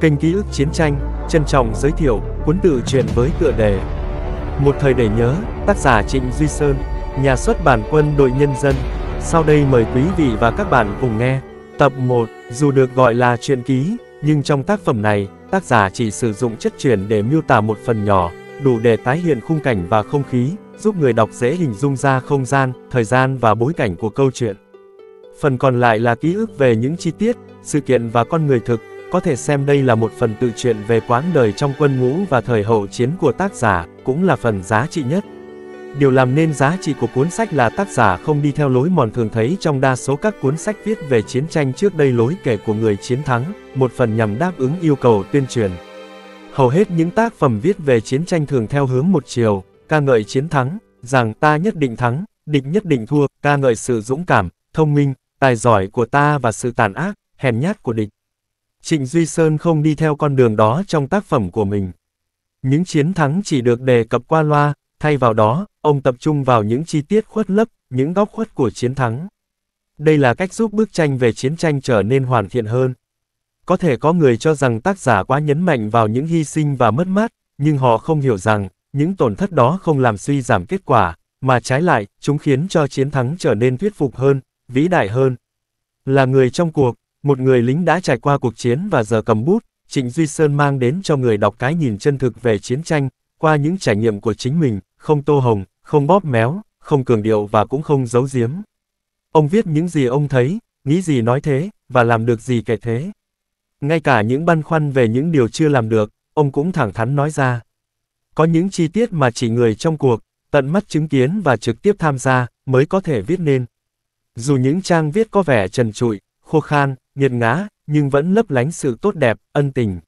Kênh Ký ức Chiến tranh, trân trọng giới thiệu cuốn tự truyện với tựa đề Một thời để nhớ, tác giả Trịnh Duy Sơn, nhà xuất bản quân đội nhân dân. Sau đây mời quý vị và các bạn cùng nghe. Tập 1, dù được gọi là truyện ký, nhưng trong tác phẩm này, tác giả chỉ sử dụng chất truyền để miêu tả một phần nhỏ, đủ để tái hiện khung cảnh và không khí, giúp người đọc dễ hình dung ra không gian, thời gian và bối cảnh của câu chuyện. Phần còn lại là ký ức về những chi tiết, sự kiện và con người thực, có thể xem đây là một phần tự truyện về quãng đời trong quân ngũ và thời hậu chiến của tác giả, cũng là phần giá trị nhất. Điều làm nên giá trị của cuốn sách là tác giả không đi theo lối mòn thường thấy trong đa số các cuốn sách viết về chiến tranh trước đây lối kể của người chiến thắng, một phần nhằm đáp ứng yêu cầu tuyên truyền. Hầu hết những tác phẩm viết về chiến tranh thường theo hướng một chiều, ca ngợi chiến thắng, rằng ta nhất định thắng, địch nhất định thua, ca ngợi sự dũng cảm, thông minh, tài giỏi của ta và sự tàn ác, hèn nhát của địch. Trịnh Duy Sơn không đi theo con đường đó trong tác phẩm của mình. Những chiến thắng chỉ được đề cập qua loa, thay vào đó, ông tập trung vào những chi tiết khuất lấp, những góc khuất của chiến thắng. Đây là cách giúp bức tranh về chiến tranh trở nên hoàn thiện hơn. Có thể có người cho rằng tác giả quá nhấn mạnh vào những hy sinh và mất mát, nhưng họ không hiểu rằng, những tổn thất đó không làm suy giảm kết quả, mà trái lại, chúng khiến cho chiến thắng trở nên thuyết phục hơn, vĩ đại hơn. Là người trong cuộc, một người lính đã trải qua cuộc chiến và giờ cầm bút, Trịnh Duy Sơn mang đến cho người đọc cái nhìn chân thực về chiến tranh, qua những trải nghiệm của chính mình, không tô hồng, không bóp méo, không cường điệu và cũng không giấu giếm. Ông viết những gì ông thấy, nghĩ gì nói thế, và làm được gì kể thế. Ngay cả những băn khoăn về những điều chưa làm được, ông cũng thẳng thắn nói ra. Có những chi tiết mà chỉ người trong cuộc, tận mắt chứng kiến và trực tiếp tham gia, mới có thể viết nên. Dù những trang viết có vẻ trần trụi, khô khan, nghiệt ngã, nhưng vẫn lấp lánh sự tốt đẹp, ân tình.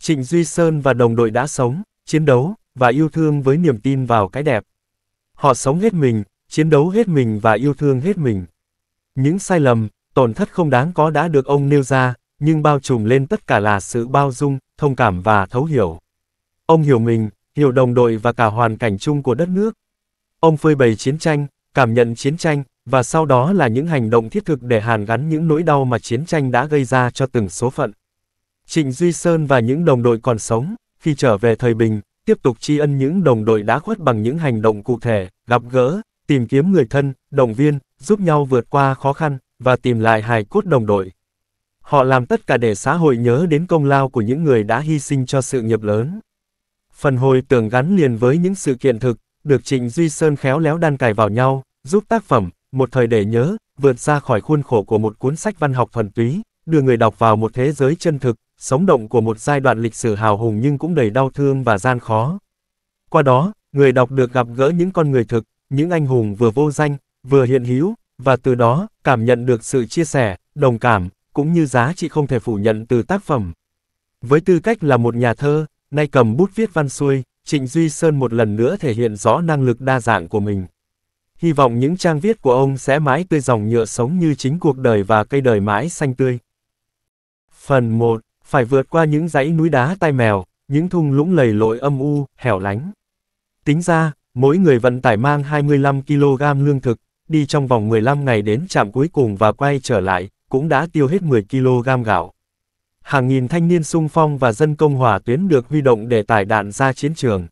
Trịnh Duy Sơn và đồng đội đã sống, chiến đấu, và yêu thương với niềm tin vào cái đẹp. Họ sống hết mình, chiến đấu hết mình và yêu thương hết mình. Những sai lầm, tổn thất không đáng có đã được ông nêu ra, nhưng bao trùm lên tất cả là sự bao dung, thông cảm và thấu hiểu. Ông hiểu mình, hiểu đồng đội và cả hoàn cảnh chung của đất nước. Ông phơi bày chiến tranh, cảm nhận chiến tranh, và sau đó là những hành động thiết thực để hàn gắn những nỗi đau mà chiến tranh đã gây ra cho từng số phận. Trịnh Duy Sơn và những đồng đội còn sống, khi trở về thời bình, tiếp tục tri ân những đồng đội đã khuất bằng những hành động cụ thể, gặp gỡ, tìm kiếm người thân, động viên, giúp nhau vượt qua khó khăn, và tìm lại hài cốt đồng đội. Họ làm tất cả để xã hội nhớ đến công lao của những người đã hy sinh cho sự nghiệp lớn. Phần hồi tưởng gắn liền với những sự kiện thực, được Trịnh Duy Sơn khéo léo đan cài vào nhau, giúp tác phẩm, một thời để nhớ, vượt ra khỏi khuôn khổ của một cuốn sách văn học thuần túy, đưa người đọc vào một thế giới chân thực, sống động của một giai đoạn lịch sử hào hùng nhưng cũng đầy đau thương và gian khó. Qua đó, người đọc được gặp gỡ những con người thực, những anh hùng vừa vô danh, vừa hiện hữu, và từ đó, cảm nhận được sự chia sẻ, đồng cảm, cũng như giá trị không thể phủ nhận từ tác phẩm. Với tư cách là một nhà thơ, nay cầm bút viết văn xuôi, Trịnh Duy Sơn một lần nữa thể hiện rõ năng lực đa dạng của mình hy vọng những trang viết của ông sẽ mãi tươi dòng nhựa sống như chính cuộc đời và cây đời mãi xanh tươi. Phần 1. Phải vượt qua những dãy núi đá tai mèo, những thung lũng lầy lội âm u, hẻo lánh. Tính ra, mỗi người vận tải mang 25 kg lương thực, đi trong vòng 15 ngày đến trạm cuối cùng và quay trở lại, cũng đã tiêu hết 10 kg gạo. Hàng nghìn thanh niên sung phong và dân công hỏa tuyến được huy động để tải đạn ra chiến trường.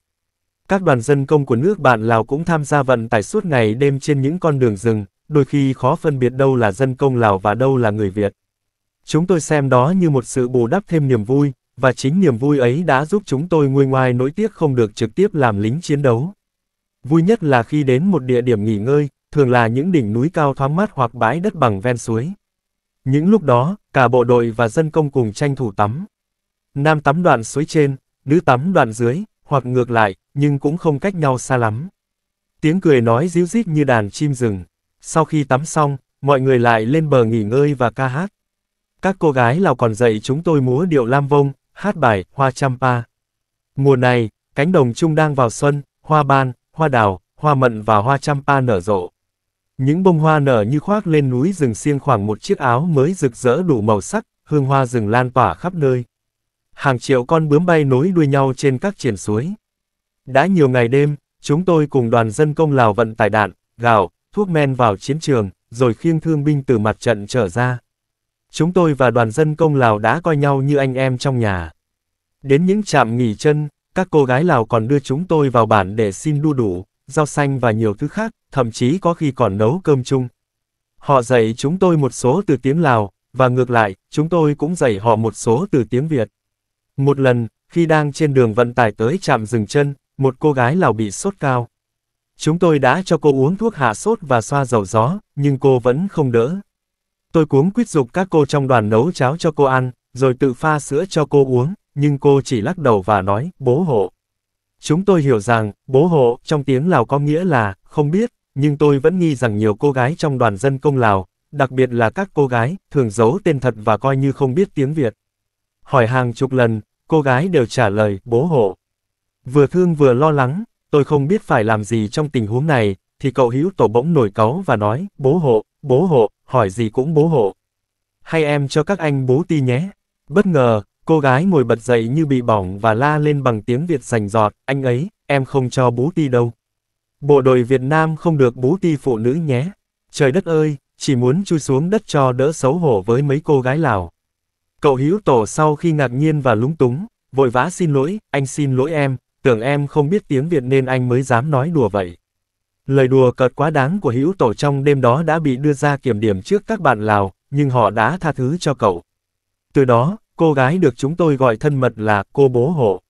Các đoàn dân công của nước bạn Lào cũng tham gia vận tải suốt ngày đêm trên những con đường rừng, đôi khi khó phân biệt đâu là dân công Lào và đâu là người Việt. Chúng tôi xem đó như một sự bù đắp thêm niềm vui, và chính niềm vui ấy đã giúp chúng tôi nguôi ngoai nỗi tiếc không được trực tiếp làm lính chiến đấu. Vui nhất là khi đến một địa điểm nghỉ ngơi, thường là những đỉnh núi cao thoáng mát hoặc bãi đất bằng ven suối. Những lúc đó, cả bộ đội và dân công cùng tranh thủ tắm. Nam tắm đoạn suối trên, nữ tắm đoạn dưới, hoặc ngược lại, nhưng cũng không cách nhau xa lắm. Tiếng cười nói ríu rít như đàn chim rừng. Sau khi tắm xong, mọi người lại lên bờ nghỉ ngơi và ca hát. Các cô gái Lào còn dạy chúng tôi múa điệu lam vông, hát bài Hoa pa. Mùa này, cánh đồng chung đang vào xuân, hoa ban, hoa đào, hoa mận và hoa pa nở rộ. Những bông hoa nở như khoác lên núi rừng xiên khoảng một chiếc áo mới rực rỡ đủ màu sắc, hương hoa rừng lan tỏa khắp nơi. Hàng triệu con bướm bay nối đuôi nhau trên các triển suối. Đã nhiều ngày đêm, chúng tôi cùng đoàn dân công Lào vận tải đạn, gạo, thuốc men vào chiến trường, rồi khiêng thương binh từ mặt trận trở ra. Chúng tôi và đoàn dân công Lào đã coi nhau như anh em trong nhà. Đến những trạm nghỉ chân, các cô gái Lào còn đưa chúng tôi vào bản để xin đu đủ, rau xanh và nhiều thứ khác, thậm chí có khi còn nấu cơm chung. Họ dạy chúng tôi một số từ tiếng Lào, và ngược lại, chúng tôi cũng dạy họ một số từ tiếng Việt. Một lần, khi đang trên đường vận tải tới trạm dừng chân, một cô gái Lào bị sốt cao. Chúng tôi đã cho cô uống thuốc hạ sốt và xoa dầu gió, nhưng cô vẫn không đỡ. Tôi cuống quyết dục các cô trong đoàn nấu cháo cho cô ăn, rồi tự pha sữa cho cô uống, nhưng cô chỉ lắc đầu và nói, bố hộ. Chúng tôi hiểu rằng, bố hộ trong tiếng Lào có nghĩa là, không biết, nhưng tôi vẫn nghi rằng nhiều cô gái trong đoàn dân công Lào, đặc biệt là các cô gái, thường giấu tên thật và coi như không biết tiếng Việt. Hỏi hàng chục lần, cô gái đều trả lời, bố hộ. Vừa thương vừa lo lắng, tôi không biết phải làm gì trong tình huống này, thì cậu hữu tổ bỗng nổi cáu và nói, bố hộ, bố hộ, hỏi gì cũng bố hộ. Hay em cho các anh bố ti nhé. Bất ngờ, cô gái ngồi bật dậy như bị bỏng và la lên bằng tiếng Việt rành giọt, anh ấy, em không cho bố ti đâu. Bộ đội Việt Nam không được bố ti phụ nữ nhé. Trời đất ơi, chỉ muốn chui xuống đất cho đỡ xấu hổ với mấy cô gái Lào. Cậu hữu tổ sau khi ngạc nhiên và lúng túng, vội vã xin lỗi, anh xin lỗi em, tưởng em không biết tiếng Việt nên anh mới dám nói đùa vậy. Lời đùa cợt quá đáng của hữu tổ trong đêm đó đã bị đưa ra kiểm điểm trước các bạn Lào, nhưng họ đã tha thứ cho cậu. Từ đó, cô gái được chúng tôi gọi thân mật là cô bố hộ.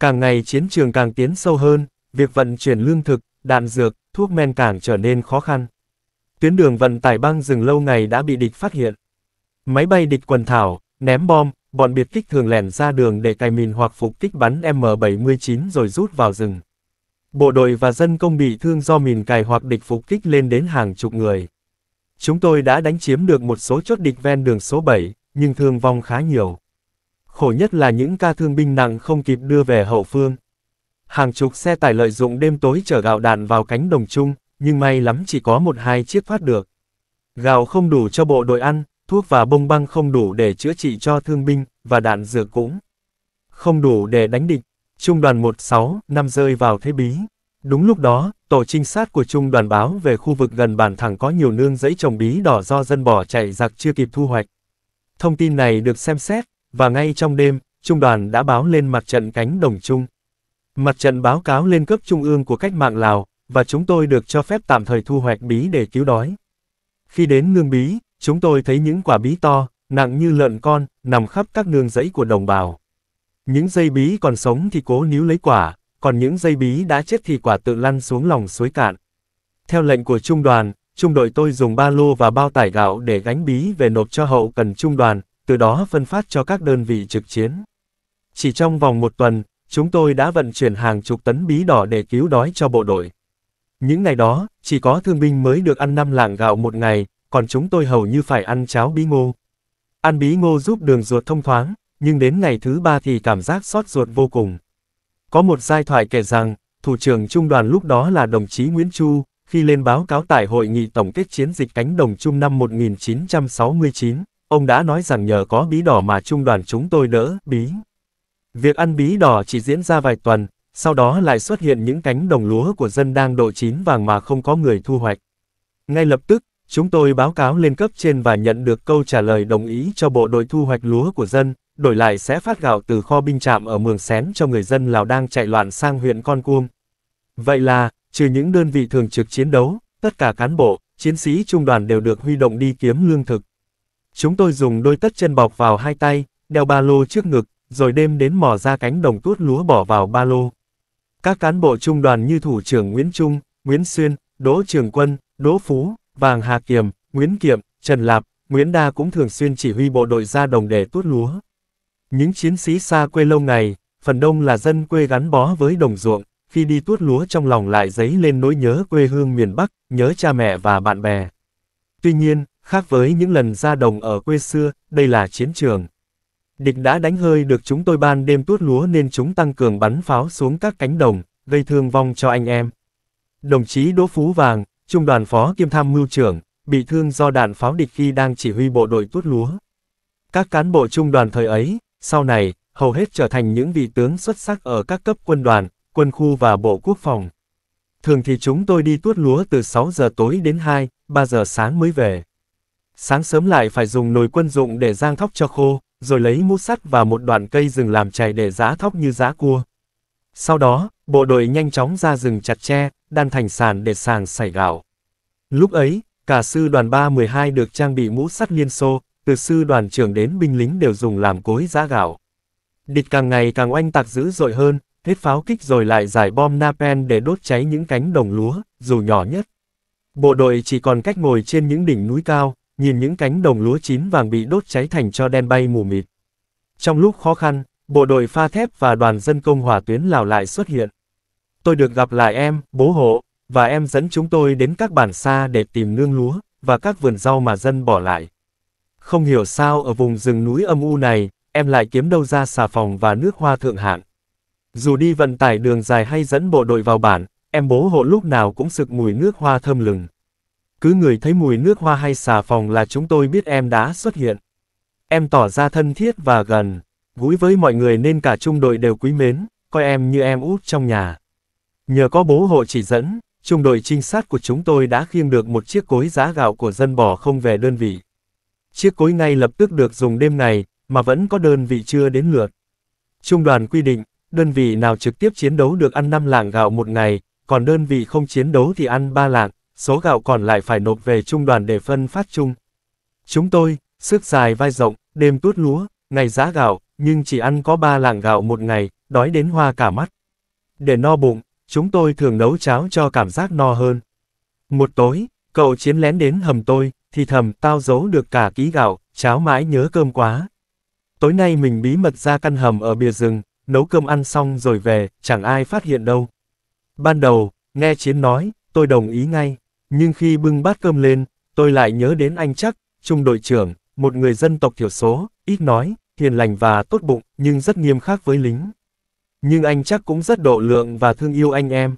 Càng ngày chiến trường càng tiến sâu hơn, việc vận chuyển lương thực, đạn dược, thuốc men càng trở nên khó khăn. Tuyến đường vận tải băng rừng lâu ngày đã bị địch phát hiện. Máy bay địch quần thảo, ném bom, bọn biệt kích thường lẻn ra đường để cài mìn hoặc phục kích bắn M79 rồi rút vào rừng. Bộ đội và dân công bị thương do mìn cài hoặc địch phục kích lên đến hàng chục người. Chúng tôi đã đánh chiếm được một số chốt địch ven đường số 7, nhưng thương vong khá nhiều. Khổ nhất là những ca thương binh nặng không kịp đưa về hậu phương. Hàng chục xe tải lợi dụng đêm tối chở gạo đạn vào cánh đồng chung, nhưng may lắm chỉ có một hai chiếc thoát được. Gạo không đủ cho bộ đội ăn, thuốc và bông băng không đủ để chữa trị cho thương binh, và đạn dược cũng không đủ để đánh địch. Trung đoàn 16, năm rơi vào thế bí. Đúng lúc đó, tổ trinh sát của trung đoàn báo về khu vực gần bản thẳng có nhiều nương dãy trồng bí đỏ do dân bỏ chạy giặc chưa kịp thu hoạch. Thông tin này được xem xét, và ngay trong đêm, trung đoàn đã báo lên mặt trận cánh đồng chung, Mặt trận báo cáo lên cấp trung ương của cách mạng Lào, và chúng tôi được cho phép tạm thời thu hoạch bí để cứu đói. Khi đến nương bí, Chúng tôi thấy những quả bí to, nặng như lợn con, nằm khắp các nương rẫy của đồng bào. Những dây bí còn sống thì cố níu lấy quả, còn những dây bí đã chết thì quả tự lăn xuống lòng suối cạn. Theo lệnh của trung đoàn, trung đội tôi dùng ba lô và bao tải gạo để gánh bí về nộp cho hậu cần trung đoàn, từ đó phân phát cho các đơn vị trực chiến. Chỉ trong vòng một tuần, chúng tôi đã vận chuyển hàng chục tấn bí đỏ để cứu đói cho bộ đội. Những ngày đó, chỉ có thương binh mới được ăn 5 lạng gạo một ngày, còn chúng tôi hầu như phải ăn cháo bí ngô. Ăn bí ngô giúp đường ruột thông thoáng, nhưng đến ngày thứ ba thì cảm giác xót ruột vô cùng. Có một giai thoại kể rằng, thủ trưởng trung đoàn lúc đó là đồng chí Nguyễn Chu, khi lên báo cáo tại hội nghị tổng kết chiến dịch cánh đồng chung năm 1969, ông đã nói rằng nhờ có bí đỏ mà trung đoàn chúng tôi đỡ bí. Việc ăn bí đỏ chỉ diễn ra vài tuần, sau đó lại xuất hiện những cánh đồng lúa của dân đang độ chín vàng mà không có người thu hoạch. Ngay lập tức, Chúng tôi báo cáo lên cấp trên và nhận được câu trả lời đồng ý cho bộ đội thu hoạch lúa của dân, đổi lại sẽ phát gạo từ kho binh trạm ở Mường Xén cho người dân Lào đang chạy loạn sang huyện Con Cuông. Vậy là, trừ những đơn vị thường trực chiến đấu, tất cả cán bộ, chiến sĩ trung đoàn đều được huy động đi kiếm lương thực. Chúng tôi dùng đôi tất chân bọc vào hai tay, đeo ba lô trước ngực, rồi đêm đến mò ra cánh đồng tuốt lúa bỏ vào ba lô. Các cán bộ trung đoàn như thủ trưởng Nguyễn Trung, Nguyễn Xuyên, Đỗ Trường Quân, Đỗ Phú, Vàng Hà Kiềm, Nguyễn Kiệm, Trần Lạp, Nguyễn Đa cũng thường xuyên chỉ huy bộ đội ra đồng để tuốt lúa. Những chiến sĩ xa quê lâu ngày, phần đông là dân quê gắn bó với đồng ruộng, khi đi tuốt lúa trong lòng lại dấy lên nỗi nhớ quê hương miền Bắc, nhớ cha mẹ và bạn bè. Tuy nhiên, khác với những lần ra đồng ở quê xưa, đây là chiến trường. Địch đã đánh hơi được chúng tôi ban đêm tuốt lúa nên chúng tăng cường bắn pháo xuống các cánh đồng, gây thương vong cho anh em. Đồng chí Đỗ Phú Vàng, trung đoàn phó kiêm tham mưu trưởng, bị thương do đạn pháo địch khi đang chỉ huy bộ đội tuốt lúa. Các cán bộ trung đoàn thời ấy, sau này, hầu hết trở thành những vị tướng xuất sắc ở các cấp quân đoàn, quân khu và bộ quốc phòng. Thường thì chúng tôi đi tuốt lúa từ 6 giờ tối đến 2, 3 giờ sáng mới về. Sáng sớm lại phải dùng nồi quân dụng để rang thóc cho khô, rồi lấy mút sắt và một đoạn cây rừng làm chày để giã thóc như giã cua. Sau đó, bộ đội nhanh chóng ra rừng chặt tre, đan thành sàn để sàng sảy gạo. Lúc ấy, cả sư đoàn 312 được trang bị mũ sắt liên xô, từ sư đoàn trưởng đến binh lính đều dùng làm cối giã gạo. Địch càng ngày càng oanh tạc dữ dội hơn, hết pháo kích rồi lại giải bom napen để đốt cháy những cánh đồng lúa, dù nhỏ nhất. Bộ đội chỉ còn cách ngồi trên những đỉnh núi cao, nhìn những cánh đồng lúa chín vàng bị đốt cháy thành cho đen bay mù mịt. Trong lúc khó khăn, bộ đội pha thép và đoàn dân công hỏa tuyến Lào lại xuất hiện. Tôi được gặp lại em, bố hộ, và em dẫn chúng tôi đến các bản xa để tìm nương lúa, và các vườn rau mà dân bỏ lại. Không hiểu sao ở vùng rừng núi âm u này, em lại kiếm đâu ra xà phòng và nước hoa thượng hạng. Dù đi vận tải đường dài hay dẫn bộ đội vào bản, em bố hộ lúc nào cũng sực mùi nước hoa thơm lừng. Cứ người thấy mùi nước hoa hay xà phòng là chúng tôi biết em đã xuất hiện. Em tỏ ra thân thiết và gần, gũi với mọi người nên cả trung đội đều quý mến, coi em như em út trong nhà. Nhờ có bố hộ chỉ dẫn, trung đội trinh sát của chúng tôi đã khiêng được một chiếc cối giá gạo của dân bỏ không về đơn vị. Chiếc cối ngay lập tức được dùng đêm này, mà vẫn có đơn vị chưa đến lượt. Trung đoàn quy định, đơn vị nào trực tiếp chiến đấu được ăn 5 lạng gạo một ngày, còn đơn vị không chiến đấu thì ăn 3 lạng, số gạo còn lại phải nộp về trung đoàn để phân phát chung. Chúng tôi, sức dài vai rộng, đêm tuốt lúa, ngày giá gạo, nhưng chỉ ăn có 3 lạng gạo một ngày, đói đến hoa cả mắt. Để no bụng, chúng tôi thường nấu cháo cho cảm giác no hơn. Một tối, cậu chiến lén đến hầm tôi, thì thầm tao giấu được cả ký gạo, cháo mãi nhớ cơm quá. Tối nay mình bí mật ra căn hầm ở bìa rừng, nấu cơm ăn xong rồi về, chẳng ai phát hiện đâu. Ban đầu, nghe Chiến nói, tôi đồng ý ngay, nhưng khi bưng bát cơm lên, tôi lại nhớ đến anh chắc, trung đội trưởng, một người dân tộc thiểu số, ít nói, hiền lành và tốt bụng, nhưng rất nghiêm khắc với lính. Nhưng anh chắc cũng rất độ lượng và thương yêu anh em.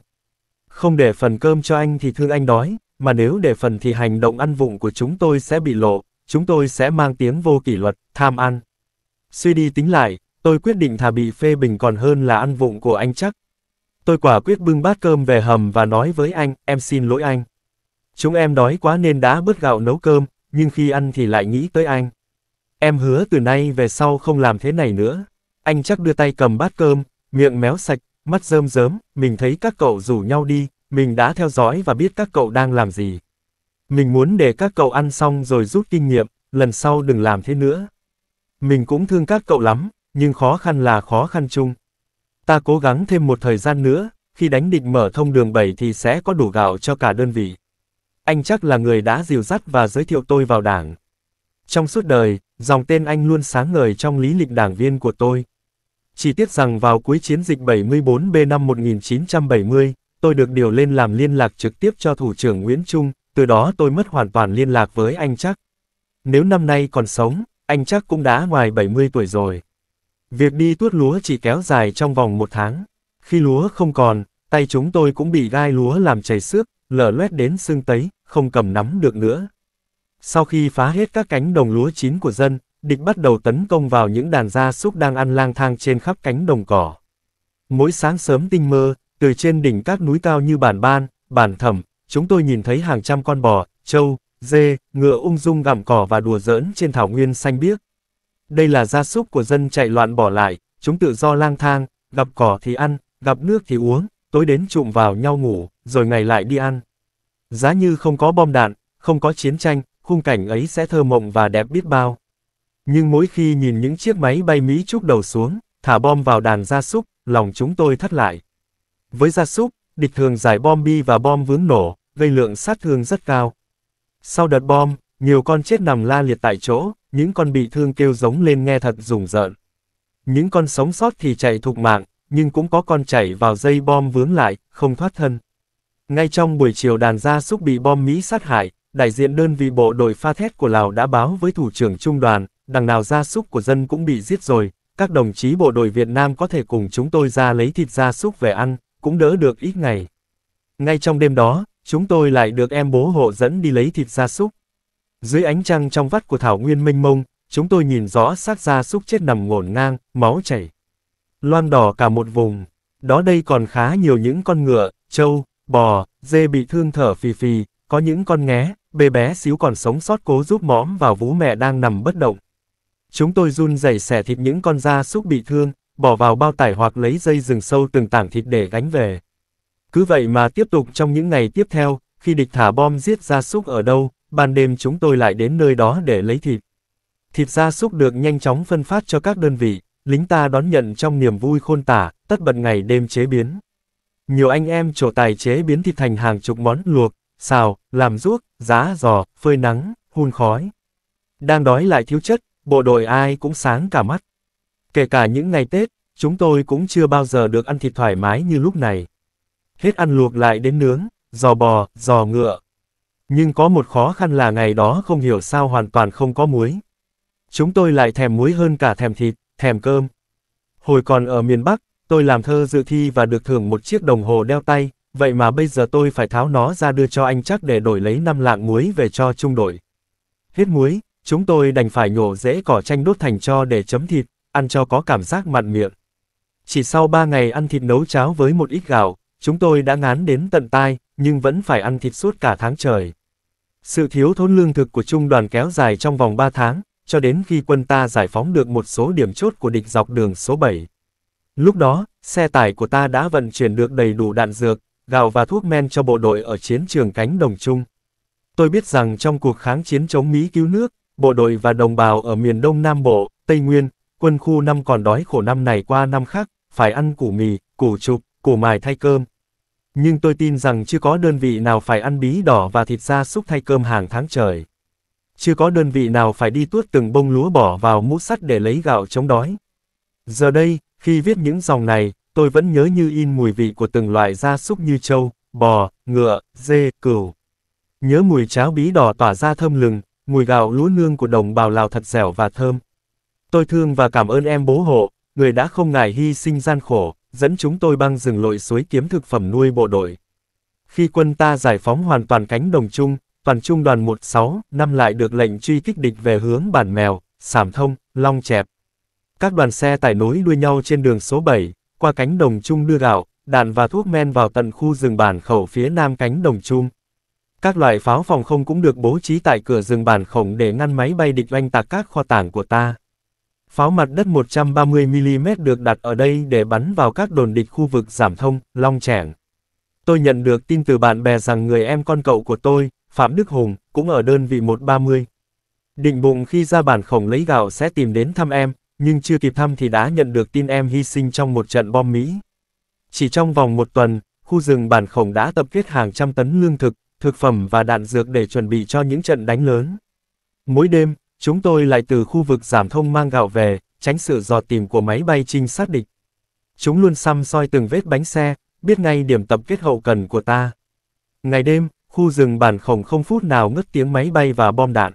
Không để phần cơm cho anh thì thương anh đói, mà nếu để phần thì hành động ăn vụng của chúng tôi sẽ bị lộ, chúng tôi sẽ mang tiếng vô kỷ luật, tham ăn. Suy đi tính lại, tôi quyết định thà bị phê bình còn hơn là ăn vụng của anh chắc. Tôi quả quyết bưng bát cơm về hầm và nói với anh, em xin lỗi anh. Chúng em đói quá nên đã bớt gạo nấu cơm, nhưng khi ăn thì lại nghĩ tới anh. Em hứa từ nay về sau không làm thế này nữa. Anh chắc đưa tay cầm bát cơm, miệng méo sạch, mắt rơm rớm, mình thấy các cậu rủ nhau đi, mình đã theo dõi và biết các cậu đang làm gì. Mình muốn để các cậu ăn xong rồi rút kinh nghiệm, lần sau đừng làm thế nữa. Mình cũng thương các cậu lắm, nhưng khó khăn là khó khăn chung. Ta cố gắng thêm một thời gian nữa, khi đánh địch mở thông đường 7 thì sẽ có đủ gạo cho cả đơn vị. Anh chắc là người đã dìu dắt và giới thiệu tôi vào đảng. Trong suốt đời, dòng tên anh luôn sáng ngời trong lý lịch đảng viên của tôi. Chỉ tiếc rằng vào cuối chiến dịch 74B năm 1970, tôi được điều lên làm liên lạc trực tiếp cho thủ trưởng Nguyễn Trung, từ đó tôi mất hoàn toàn liên lạc với anh chắc. Nếu năm nay còn sống, anh chắc cũng đã ngoài 70 tuổi rồi. Việc đi tuốt lúa chỉ kéo dài trong vòng một tháng. Khi lúa không còn, tay chúng tôi cũng bị gai lúa làm chảy xước, lở loét đến xương tấy, không cầm nắm được nữa. Sau khi phá hết các cánh đồng lúa chín của dân, địch bắt đầu tấn công vào những đàn gia súc đang ăn lang thang trên khắp cánh đồng cỏ. Mỗi sáng sớm tinh mơ, từ trên đỉnh các núi cao như bản ban, bản thẩm, chúng tôi nhìn thấy hàng trăm con bò, trâu, dê, ngựa ung dung gặm cỏ và đùa giỡn trên thảo nguyên xanh biếc. Đây là gia súc của dân chạy loạn bỏ lại, chúng tự do lang thang, gặp cỏ thì ăn, gặp nước thì uống, tối đến trụm vào nhau ngủ, rồi ngày lại đi ăn. Giá như không có bom đạn, không có chiến tranh, khung cảnh ấy sẽ thơ mộng và đẹp biết bao. Nhưng mỗi khi nhìn những chiếc máy bay Mỹ trúc đầu xuống, thả bom vào đàn gia súc, lòng chúng tôi thắt lại. Với gia súc, địch thường giải bom bi và bom vướng nổ, gây lượng sát thương rất cao. Sau đợt bom, nhiều con chết nằm la liệt tại chỗ, những con bị thương kêu giống lên nghe thật rùng rợn. Những con sống sót thì chạy thục mạng, nhưng cũng có con chảy vào dây bom vướng lại, không thoát thân. Ngay trong buổi chiều đàn gia súc bị bom Mỹ sát hại, đại diện đơn vị bộ đội pha thét của Lào đã báo với thủ trưởng trung đoàn, đằng nào gia súc của dân cũng bị giết rồi, các đồng chí bộ đội Việt Nam có thể cùng chúng tôi ra lấy thịt gia súc về ăn, cũng đỡ được ít ngày. Ngay trong đêm đó, chúng tôi lại được em bố hộ dẫn đi lấy thịt gia súc. Dưới ánh trăng trong vắt của Thảo Nguyên mênh mông, chúng tôi nhìn rõ xác gia súc chết nằm ngổn ngang, máu chảy. loan đỏ cả một vùng. Đó đây còn khá nhiều những con ngựa, trâu, bò, dê bị thương thở phì phì, có những con nghé, bê bé xíu còn sống sót cố giúp mõm vào vú mẹ đang nằm bất động. Chúng tôi run rẩy xẻ thịt những con da súc bị thương, bỏ vào bao tải hoặc lấy dây rừng sâu từng tảng thịt để gánh về. Cứ vậy mà tiếp tục trong những ngày tiếp theo, khi địch thả bom giết gia súc ở đâu, ban đêm chúng tôi lại đến nơi đó để lấy thịt. Thịt gia súc được nhanh chóng phân phát cho các đơn vị, lính ta đón nhận trong niềm vui khôn tả, tất bật ngày đêm chế biến. Nhiều anh em trổ tài chế biến thịt thành hàng chục món luộc, xào, làm ruốc, giá giò, phơi nắng, hun khói. Đang đói lại thiếu chất, Bộ đội ai cũng sáng cả mắt. Kể cả những ngày Tết, chúng tôi cũng chưa bao giờ được ăn thịt thoải mái như lúc này. Hết ăn luộc lại đến nướng, giò bò, giò ngựa. Nhưng có một khó khăn là ngày đó không hiểu sao hoàn toàn không có muối. Chúng tôi lại thèm muối hơn cả thèm thịt, thèm cơm. Hồi còn ở miền Bắc, tôi làm thơ dự thi và được thưởng một chiếc đồng hồ đeo tay, vậy mà bây giờ tôi phải tháo nó ra đưa cho anh chắc để đổi lấy năm lạng muối về cho trung đội. Hết muối, chúng tôi đành phải nhổ rễ cỏ chanh đốt thành cho để chấm thịt, ăn cho có cảm giác mặn miệng. Chỉ sau 3 ngày ăn thịt nấu cháo với một ít gạo, chúng tôi đã ngán đến tận tai, nhưng vẫn phải ăn thịt suốt cả tháng trời. Sự thiếu thốn lương thực của trung đoàn kéo dài trong vòng 3 tháng, cho đến khi quân ta giải phóng được một số điểm chốt của địch dọc đường số 7. Lúc đó, xe tải của ta đã vận chuyển được đầy đủ đạn dược, gạo và thuốc men cho bộ đội ở chiến trường cánh đồng chung. Tôi biết rằng trong cuộc kháng chiến chống Mỹ cứu nước, bộ đội và đồng bào ở miền Đông Nam Bộ, Tây Nguyên, quân khu năm còn đói khổ năm này qua năm khác, phải ăn củ mì, củ trục, củ mài thay cơm. Nhưng tôi tin rằng chưa có đơn vị nào phải ăn bí đỏ và thịt gia súc thay cơm hàng tháng trời. Chưa có đơn vị nào phải đi tuốt từng bông lúa bỏ vào mũ sắt để lấy gạo chống đói. Giờ đây, khi viết những dòng này, tôi vẫn nhớ như in mùi vị của từng loại gia súc như trâu, bò, ngựa, dê, cừu. Nhớ mùi cháo bí đỏ tỏa ra thơm lừng, mùi gạo lúa nương của đồng bào Lào thật dẻo và thơm. Tôi thương và cảm ơn em bố hộ, người đã không ngại hy sinh gian khổ, dẫn chúng tôi băng rừng lội suối kiếm thực phẩm nuôi bộ đội. Khi quân ta giải phóng hoàn toàn cánh đồng chung, toàn Trung đoàn 16, năm lại được lệnh truy kích địch về hướng Bản Mèo, Sảm Thông, Long Chẹp. Các đoàn xe tải nối đuôi nhau trên đường số 7, qua cánh đồng chung đưa gạo, đạn và thuốc men vào tận khu rừng bản khẩu phía nam cánh đồng chung. Các loại pháo phòng không cũng được bố trí tại cửa rừng bản khổng để ngăn máy bay địch oanh tạc các kho tảng của ta. Pháo mặt đất 130mm được đặt ở đây để bắn vào các đồn địch khu vực giảm thông, long chẻng. Tôi nhận được tin từ bạn bè rằng người em con cậu của tôi, Phạm Đức Hùng, cũng ở đơn vị 130. Định bụng khi ra bản khổng lấy gạo sẽ tìm đến thăm em, nhưng chưa kịp thăm thì đã nhận được tin em hy sinh trong một trận bom Mỹ. Chỉ trong vòng một tuần, khu rừng bản khổng đã tập kết hàng trăm tấn lương thực, thực phẩm và đạn dược để chuẩn bị cho những trận đánh lớn. Mỗi đêm, chúng tôi lại từ khu vực giảm thông mang gạo về, tránh sự dò tìm của máy bay trinh sát địch. Chúng luôn xăm soi từng vết bánh xe, biết ngay điểm tập kết hậu cần của ta. Ngày đêm, khu rừng bản khổng không phút nào ngất tiếng máy bay và bom đạn.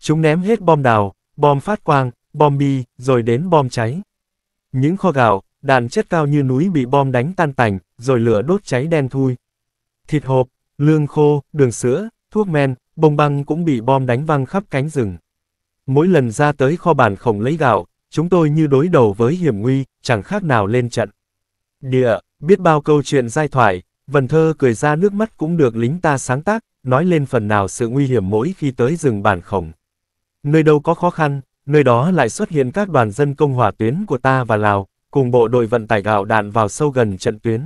Chúng ném hết bom đào, bom phát quang, bom bi, rồi đến bom cháy. Những kho gạo, đạn chất cao như núi bị bom đánh tan tành, rồi lửa đốt cháy đen thui. Thịt hộp, Lương khô, đường sữa, thuốc men, bông băng cũng bị bom đánh văng khắp cánh rừng. Mỗi lần ra tới kho bản khổng lấy gạo, chúng tôi như đối đầu với hiểm nguy, chẳng khác nào lên trận. Địa, biết bao câu chuyện giai thoại, vần thơ cười ra nước mắt cũng được lính ta sáng tác, nói lên phần nào sự nguy hiểm mỗi khi tới rừng bản khổng. Nơi đâu có khó khăn, nơi đó lại xuất hiện các đoàn dân công hỏa tuyến của ta và Lào, cùng bộ đội vận tải gạo đạn vào sâu gần trận tuyến.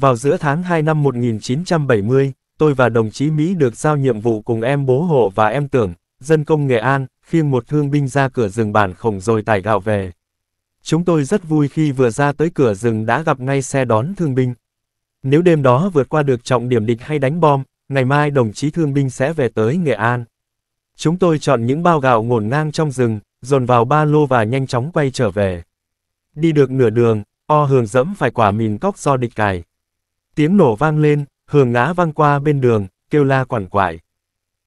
Vào giữa tháng 2 năm 1970, tôi và đồng chí Mỹ được giao nhiệm vụ cùng em bố hộ và em tưởng, dân công Nghệ An, khiêng một thương binh ra cửa rừng bản khổng rồi tải gạo về. Chúng tôi rất vui khi vừa ra tới cửa rừng đã gặp ngay xe đón thương binh. Nếu đêm đó vượt qua được trọng điểm địch hay đánh bom, ngày mai đồng chí thương binh sẽ về tới Nghệ An. Chúng tôi chọn những bao gạo ngổn ngang trong rừng, dồn vào ba lô và nhanh chóng quay trở về. Đi được nửa đường, o hường dẫm phải quả mìn cóc do địch cài. Tiếng nổ vang lên, hường ngã văng qua bên đường, kêu la quằn quại.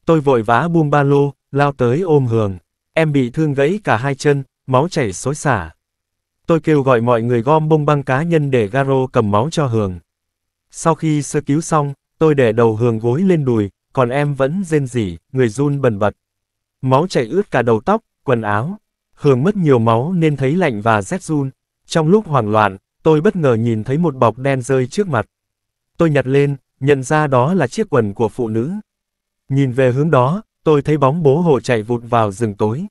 Tôi vội vã buông ba lô, lao tới ôm hường. Em bị thương gãy cả hai chân, máu chảy xối xả. Tôi kêu gọi mọi người gom bông băng cá nhân để Garo cầm máu cho Hường. Sau khi sơ cứu xong, tôi để đầu Hường gối lên đùi, còn em vẫn rên rỉ, người run bần bật. Máu chảy ướt cả đầu tóc, quần áo. Hường mất nhiều máu nên thấy lạnh và rét run. Trong lúc hoảng loạn, tôi bất ngờ nhìn thấy một bọc đen rơi trước mặt. Tôi nhặt lên, nhận ra đó là chiếc quần của phụ nữ. Nhìn về hướng đó, tôi thấy bóng bố hộ chạy vụt vào rừng tối.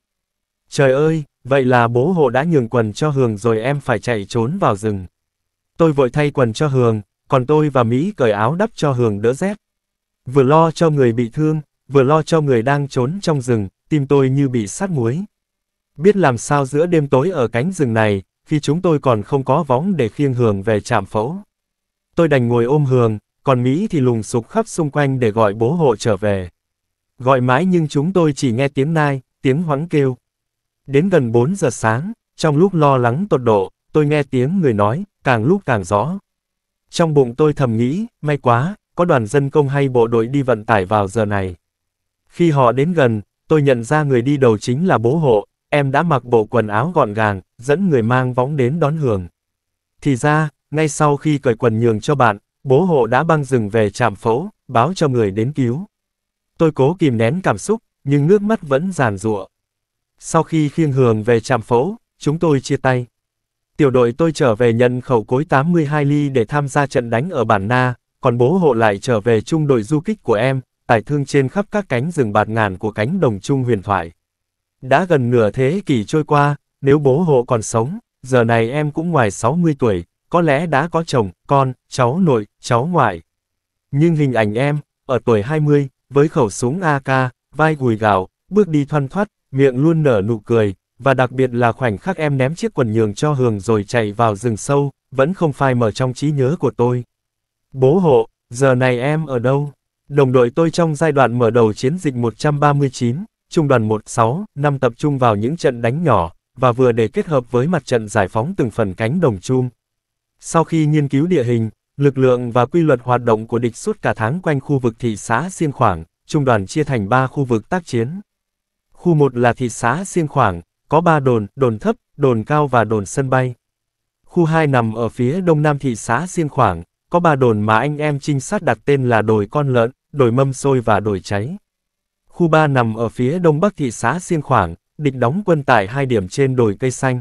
Trời ơi, vậy là bố hộ đã nhường quần cho Hường rồi em phải chạy trốn vào rừng. Tôi vội thay quần cho Hường, còn tôi và Mỹ cởi áo đắp cho Hường đỡ rét. Vừa lo cho người bị thương, vừa lo cho người đang trốn trong rừng, tim tôi như bị sát muối. Biết làm sao giữa đêm tối ở cánh rừng này, khi chúng tôi còn không có võng để khiêng Hường về trạm phẫu. Tôi đành ngồi ôm hường, còn Mỹ thì lùng sục khắp xung quanh để gọi bố hộ trở về. Gọi mãi nhưng chúng tôi chỉ nghe tiếng nai, tiếng hoắng kêu. Đến gần 4 giờ sáng, trong lúc lo lắng tột độ, tôi nghe tiếng người nói, càng lúc càng rõ. Trong bụng tôi thầm nghĩ, may quá, có đoàn dân công hay bộ đội đi vận tải vào giờ này. Khi họ đến gần, tôi nhận ra người đi đầu chính là bố hộ, em đã mặc bộ quần áo gọn gàng, dẫn người mang võng đến đón hưởng. Thì ra, ngay sau khi cởi quần nhường cho bạn, bố hộ đã băng rừng về trạm phẫu, báo cho người đến cứu. Tôi cố kìm nén cảm xúc, nhưng nước mắt vẫn giàn giụa. Sau khi khiêng hường về trạm phẫu, chúng tôi chia tay. Tiểu đội tôi trở về nhận khẩu cối 82 ly để tham gia trận đánh ở bản Na, còn bố hộ lại trở về trung đội du kích của em, tải thương trên khắp các cánh rừng bạt ngàn của cánh đồng trung huyền thoại. Đã gần nửa thế kỷ trôi qua, nếu bố hộ còn sống, giờ này em cũng ngoài 60 tuổi, có lẽ đã có chồng, con, cháu nội, cháu ngoại. Nhưng hình ảnh em, ở tuổi 20, với khẩu súng AK, vai gùi gạo, bước đi thoăn thoắt, miệng luôn nở nụ cười, và đặc biệt là khoảnh khắc em ném chiếc quần nhường cho Hường rồi chạy vào rừng sâu, vẫn không phai mờ trong trí nhớ của tôi. Bố hộ, giờ này em ở đâu? Đồng đội tôi trong giai đoạn mở đầu chiến dịch 139, trung đoàn 16, năm tập trung vào những trận đánh nhỏ, và vừa để kết hợp với mặt trận giải phóng từng phần cánh đồng chum, sau khi nghiên cứu địa hình, lực lượng và quy luật hoạt động của địch suốt cả tháng quanh khu vực thị xã Siêng Khoảng, trung đoàn chia thành 3 khu vực tác chiến. Khu 1 là thị xã Siêng Khoảng, có 3 đồn, đồn thấp, đồn cao và đồn sân bay. Khu 2 nằm ở phía đông nam thị xã Siêng Khoảng, có 3 đồn mà anh em trinh sát đặt tên là đồi con lợn, đồi mâm xôi và đồi cháy. Khu 3 nằm ở phía đông bắc thị xã Siêng Khoảng, địch đóng quân tại hai điểm trên đồi cây xanh.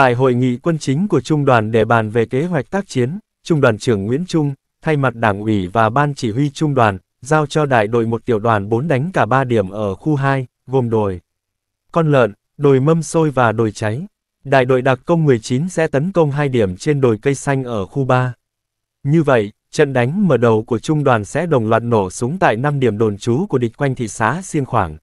Tại hội nghị quân chính của Trung đoàn để bàn về kế hoạch tác chiến, Trung đoàn trưởng Nguyễn Trung, thay mặt Đảng ủy và Ban chỉ huy Trung đoàn, giao cho đại đội một tiểu đoàn 4 đánh cả 3 điểm ở khu 2, gồm đồi Con Lợn, đồi Mâm Sôi và đồi Cháy. Đại đội đặc công 19 sẽ tấn công 2 điểm trên đồi cây xanh ở khu 3. Như vậy, trận đánh mở đầu của Trung đoàn sẽ đồng loạt nổ súng tại 5 điểm đồn trú của địch quanh thị xã Siêng Khoảng.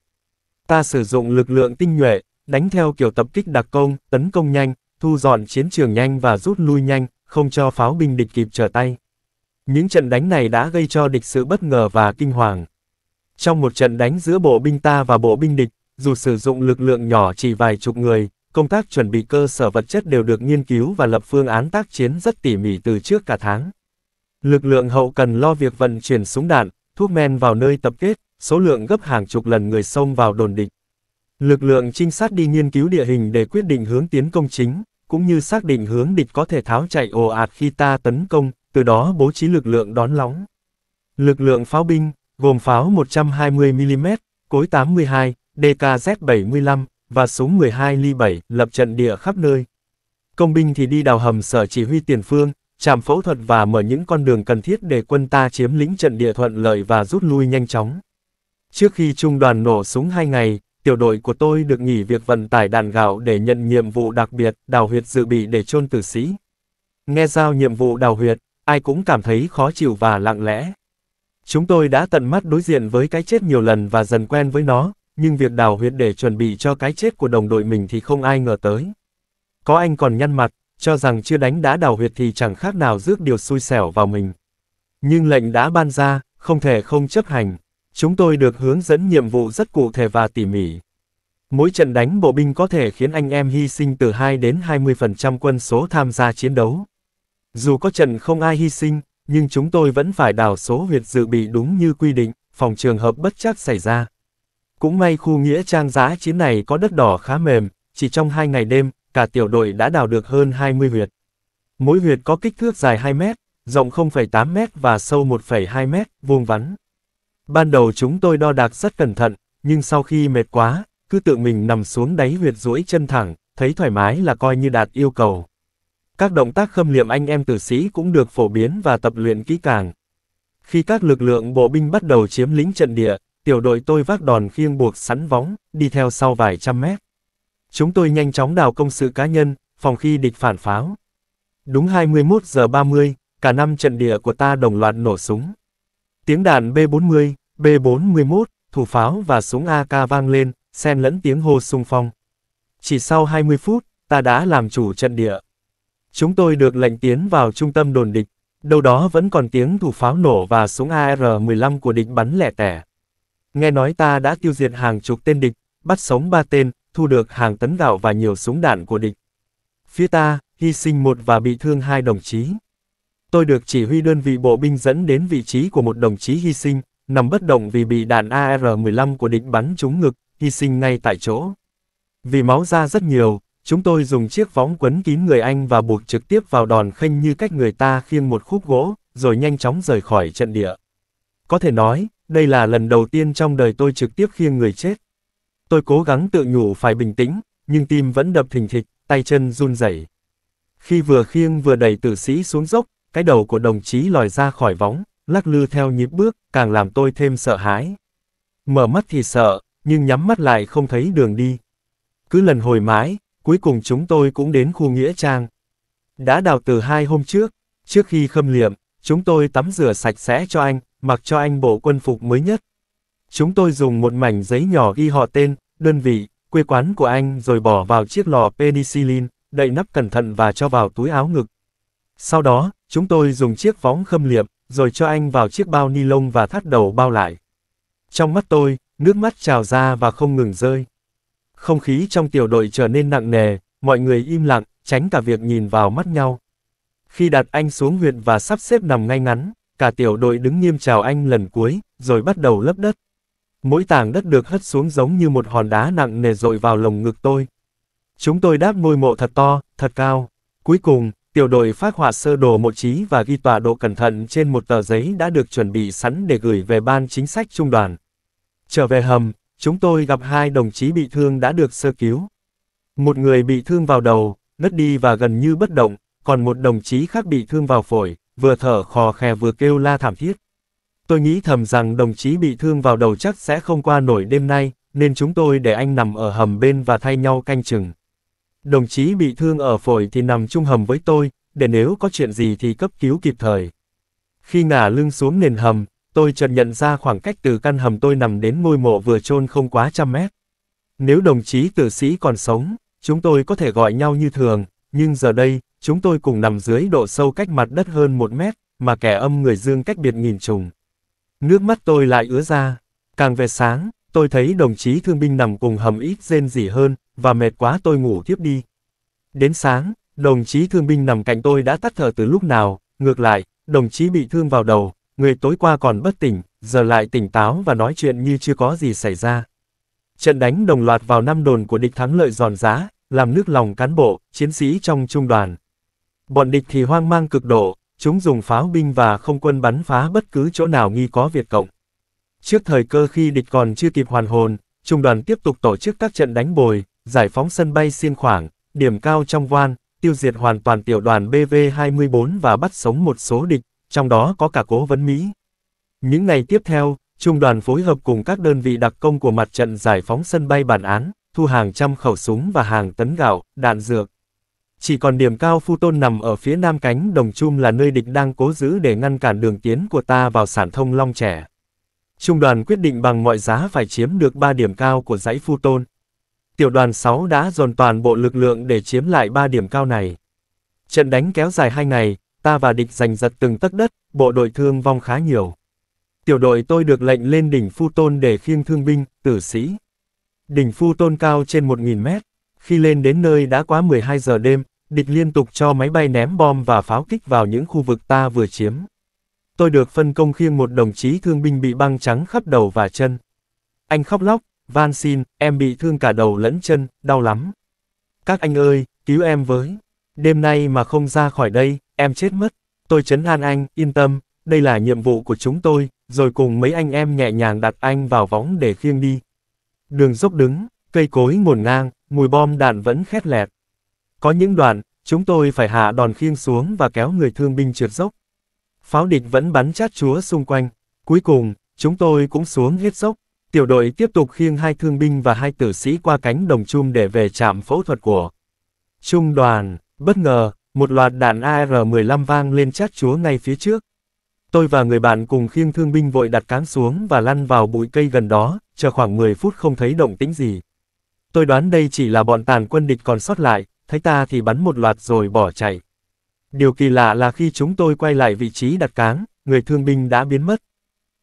Ta sử dụng lực lượng tinh nhuệ, đánh theo kiểu tập kích đặc công, tấn công nhanh, thu dọn chiến trường nhanh và rút lui nhanh, không cho pháo binh địch kịp trở tay. Những trận đánh này đã gây cho địch sự bất ngờ và kinh hoàng. Trong một trận đánh giữa bộ binh ta và bộ binh địch, dù sử dụng lực lượng nhỏ chỉ vài chục người, công tác chuẩn bị cơ sở vật chất đều được nghiên cứu và lập phương án tác chiến rất tỉ mỉ từ trước cả tháng. Lực lượng hậu cần lo việc vận chuyển súng đạn, thuốc men vào nơi tập kết, số lượng gấp hàng chục lần người xông vào đồn địch. Lực lượng trinh sát đi nghiên cứu địa hình để quyết định hướng tiến công chính, cũng như xác định hướng địch có thể tháo chạy ồ ạt khi ta tấn công, từ đó bố trí lực lượng đón lóng. Lực lượng pháo binh, gồm pháo 120mm, cối 82, DKZ-75, và súng 12 ly 7 lập trận địa khắp nơi. Công binh thì đi đào hầm sở chỉ huy tiền phương, chạm phẫu thuật và mở những con đường cần thiết để quân ta chiếm lĩnh trận địa thuận lợi và rút lui nhanh chóng. Trước khi trung đoàn nổ súng 2 ngày, tiểu đội của tôi được nghỉ việc vận tải đàn gạo để nhận nhiệm vụ đặc biệt đào huyệt dự bị để chôn tử sĩ. Nghe giao nhiệm vụ đào huyệt, ai cũng cảm thấy khó chịu và lặng lẽ. Chúng tôi đã tận mắt đối diện với cái chết nhiều lần và dần quen với nó, nhưng việc đào huyệt để chuẩn bị cho cái chết của đồng đội mình thì không ai ngờ tới. Có anh còn nhăn mặt, cho rằng chưa đánh đã đào huyệt thì chẳng khác nào rước điều xui xẻo vào mình. Nhưng lệnh đã ban ra, không thể không chấp hành. Chúng tôi được hướng dẫn nhiệm vụ rất cụ thể và tỉ mỉ. Mỗi trận đánh bộ binh có thể khiến anh em hy sinh từ 2 đến 20% quân số tham gia chiến đấu. Dù có trận không ai hy sinh, nhưng chúng tôi vẫn phải đào số huyệt dự bị đúng như quy định, phòng trường hợp bất chắc xảy ra. Cũng may khu nghĩa trang giá chiến này có đất đỏ khá mềm, chỉ trong 2 ngày đêm, cả tiểu đội đã đào được hơn 20 huyệt. Mỗi huyệt có kích thước dài 2 mét, rộng 0,8 mét và sâu 1,2 mét, vuông vắn. Ban đầu chúng tôi đo đạc rất cẩn thận, nhưng sau khi mệt quá, cứ tự mình nằm xuống đáy huyệt duỗi chân thẳng, thấy thoải mái là coi như đạt yêu cầu. Các động tác khâm liệm anh em tử sĩ cũng được phổ biến và tập luyện kỹ càng. Khi các lực lượng bộ binh bắt đầu chiếm lĩnh trận địa, tiểu đội tôi vác đòn khiêng buộc sắn vóng, đi theo sau vài trăm mét. Chúng tôi nhanh chóng đào công sự cá nhân, phòng khi địch phản pháo. Đúng 21 giờ 30, cả năm trận địa của ta đồng loạt nổ súng. Tiếng đạn B-40, B-41, thủ pháo và súng AK vang lên, xen lẫn tiếng hô sung phong. Chỉ sau 20 phút, ta đã làm chủ trận địa. Chúng tôi được lệnh tiến vào trung tâm đồn địch, đâu đó vẫn còn tiếng thủ pháo nổ và súng AR-15 của địch bắn lẻ tẻ. Nghe nói ta đã tiêu diệt hàng chục tên địch, bắt sống ba tên, thu được hàng tấn gạo và nhiều súng đạn của địch. Phía ta, hy sinh một và bị thương hai đồng chí tôi được chỉ huy đơn vị bộ binh dẫn đến vị trí của một đồng chí hy sinh, nằm bất động vì bị đạn AR-15 của địch bắn trúng ngực, hy sinh ngay tại chỗ. Vì máu ra rất nhiều, chúng tôi dùng chiếc võng quấn kín người anh và buộc trực tiếp vào đòn khênh như cách người ta khiêng một khúc gỗ, rồi nhanh chóng rời khỏi trận địa. Có thể nói, đây là lần đầu tiên trong đời tôi trực tiếp khiêng người chết. Tôi cố gắng tự nhủ phải bình tĩnh, nhưng tim vẫn đập thình thịch, tay chân run rẩy. Khi vừa khiêng vừa đẩy tử sĩ xuống dốc, cái đầu của đồng chí lòi ra khỏi võng, lắc lư theo nhịp bước, càng làm tôi thêm sợ hãi. Mở mắt thì sợ, nhưng nhắm mắt lại không thấy đường đi. Cứ lần hồi mãi, cuối cùng chúng tôi cũng đến khu Nghĩa Trang. Đã đào từ hai hôm trước, trước khi khâm liệm, chúng tôi tắm rửa sạch sẽ cho anh, mặc cho anh bộ quân phục mới nhất. Chúng tôi dùng một mảnh giấy nhỏ ghi họ tên, đơn vị, quê quán của anh rồi bỏ vào chiếc lò penicillin, đậy nắp cẩn thận và cho vào túi áo ngực. Sau đó, Chúng tôi dùng chiếc võng khâm liệm, rồi cho anh vào chiếc bao ni lông và thắt đầu bao lại. Trong mắt tôi, nước mắt trào ra và không ngừng rơi. Không khí trong tiểu đội trở nên nặng nề, mọi người im lặng, tránh cả việc nhìn vào mắt nhau. Khi đặt anh xuống huyệt và sắp xếp nằm ngay ngắn, cả tiểu đội đứng nghiêm chào anh lần cuối, rồi bắt đầu lấp đất. Mỗi tảng đất được hất xuống giống như một hòn đá nặng nề dội vào lồng ngực tôi. Chúng tôi đáp ngôi mộ thật to, thật cao. Cuối cùng, tiểu đội phát họa sơ đồ mộ trí và ghi tọa độ cẩn thận trên một tờ giấy đã được chuẩn bị sẵn để gửi về ban chính sách trung đoàn. Trở về hầm, chúng tôi gặp hai đồng chí bị thương đã được sơ cứu. Một người bị thương vào đầu, ngất đi và gần như bất động, còn một đồng chí khác bị thương vào phổi, vừa thở khò khè vừa kêu la thảm thiết. Tôi nghĩ thầm rằng đồng chí bị thương vào đầu chắc sẽ không qua nổi đêm nay, nên chúng tôi để anh nằm ở hầm bên và thay nhau canh chừng. Đồng chí bị thương ở phổi thì nằm chung hầm với tôi, để nếu có chuyện gì thì cấp cứu kịp thời. Khi ngả lưng xuống nền hầm, tôi chợt nhận ra khoảng cách từ căn hầm tôi nằm đến ngôi mộ vừa chôn không quá trăm mét. Nếu đồng chí tử sĩ còn sống, chúng tôi có thể gọi nhau như thường, nhưng giờ đây, chúng tôi cùng nằm dưới độ sâu cách mặt đất hơn một mét, mà kẻ âm người dương cách biệt nghìn trùng. Nước mắt tôi lại ứa ra. Càng về sáng, tôi thấy đồng chí thương binh nằm cùng hầm ít rên rỉ hơn, và mệt quá tôi ngủ tiếp đi. Đến sáng, đồng chí thương binh nằm cạnh tôi đã tắt thở từ lúc nào, ngược lại, đồng chí bị thương vào đầu, người tối qua còn bất tỉnh, giờ lại tỉnh táo và nói chuyện như chưa có gì xảy ra. Trận đánh đồng loạt vào năm đồn của địch thắng lợi giòn giá, làm nước lòng cán bộ, chiến sĩ trong trung đoàn. Bọn địch thì hoang mang cực độ, chúng dùng pháo binh và không quân bắn phá bất cứ chỗ nào nghi có Việt Cộng. Trước thời cơ khi địch còn chưa kịp hoàn hồn, trung đoàn tiếp tục tổ chức các trận đánh bồi, giải phóng sân bay Xiên Khoảng, điểm cao trong Van, tiêu diệt hoàn toàn tiểu đoàn BV-24 và bắt sống một số địch, trong đó có cả cố vấn Mỹ. Những ngày tiếp theo, Trung đoàn phối hợp cùng các đơn vị đặc công của mặt trận giải phóng sân bay bản án, thu hàng trăm khẩu súng và hàng tấn gạo, đạn dược. Chỉ còn điểm cao Phu Tôn nằm ở phía nam cánh Đồng Chum là nơi địch đang cố giữ để ngăn cản đường tiến của ta vào sản thông long trẻ. Trung đoàn quyết định bằng mọi giá phải chiếm được 3 điểm cao của dãy Phu Tôn tiểu đoàn 6 đã dồn toàn bộ lực lượng để chiếm lại 3 điểm cao này. Trận đánh kéo dài 2 ngày, ta và địch giành giật từng tấc đất, bộ đội thương vong khá nhiều. Tiểu đội tôi được lệnh lên đỉnh Phu Tôn để khiêng thương binh, tử sĩ. Đỉnh Phu Tôn cao trên 1.000 mét, khi lên đến nơi đã quá 12 giờ đêm, địch liên tục cho máy bay ném bom và pháo kích vào những khu vực ta vừa chiếm. Tôi được phân công khiêng một đồng chí thương binh bị băng trắng khắp đầu và chân. Anh khóc lóc, van xin, em bị thương cả đầu lẫn chân, đau lắm. Các anh ơi, cứu em với. Đêm nay mà không ra khỏi đây, em chết mất. Tôi chấn an anh, yên tâm, đây là nhiệm vụ của chúng tôi, rồi cùng mấy anh em nhẹ nhàng đặt anh vào võng để khiêng đi. Đường dốc đứng, cây cối ngổn ngang, mùi bom đạn vẫn khét lẹt. Có những đoạn, chúng tôi phải hạ đòn khiêng xuống và kéo người thương binh trượt dốc. Pháo địch vẫn bắn chát chúa xung quanh. Cuối cùng, chúng tôi cũng xuống hết dốc. Tiểu đội tiếp tục khiêng hai thương binh và hai tử sĩ qua cánh đồng chum để về trạm phẫu thuật của trung đoàn. Bất ngờ, một loạt đạn AR-15 vang lên chát chúa ngay phía trước. Tôi và người bạn cùng khiêng thương binh vội đặt cán xuống và lăn vào bụi cây gần đó, chờ khoảng 10 phút không thấy động tĩnh gì. Tôi đoán đây chỉ là bọn tàn quân địch còn sót lại, thấy ta thì bắn một loạt rồi bỏ chạy. Điều kỳ lạ là khi chúng tôi quay lại vị trí đặt cán, người thương binh đã biến mất.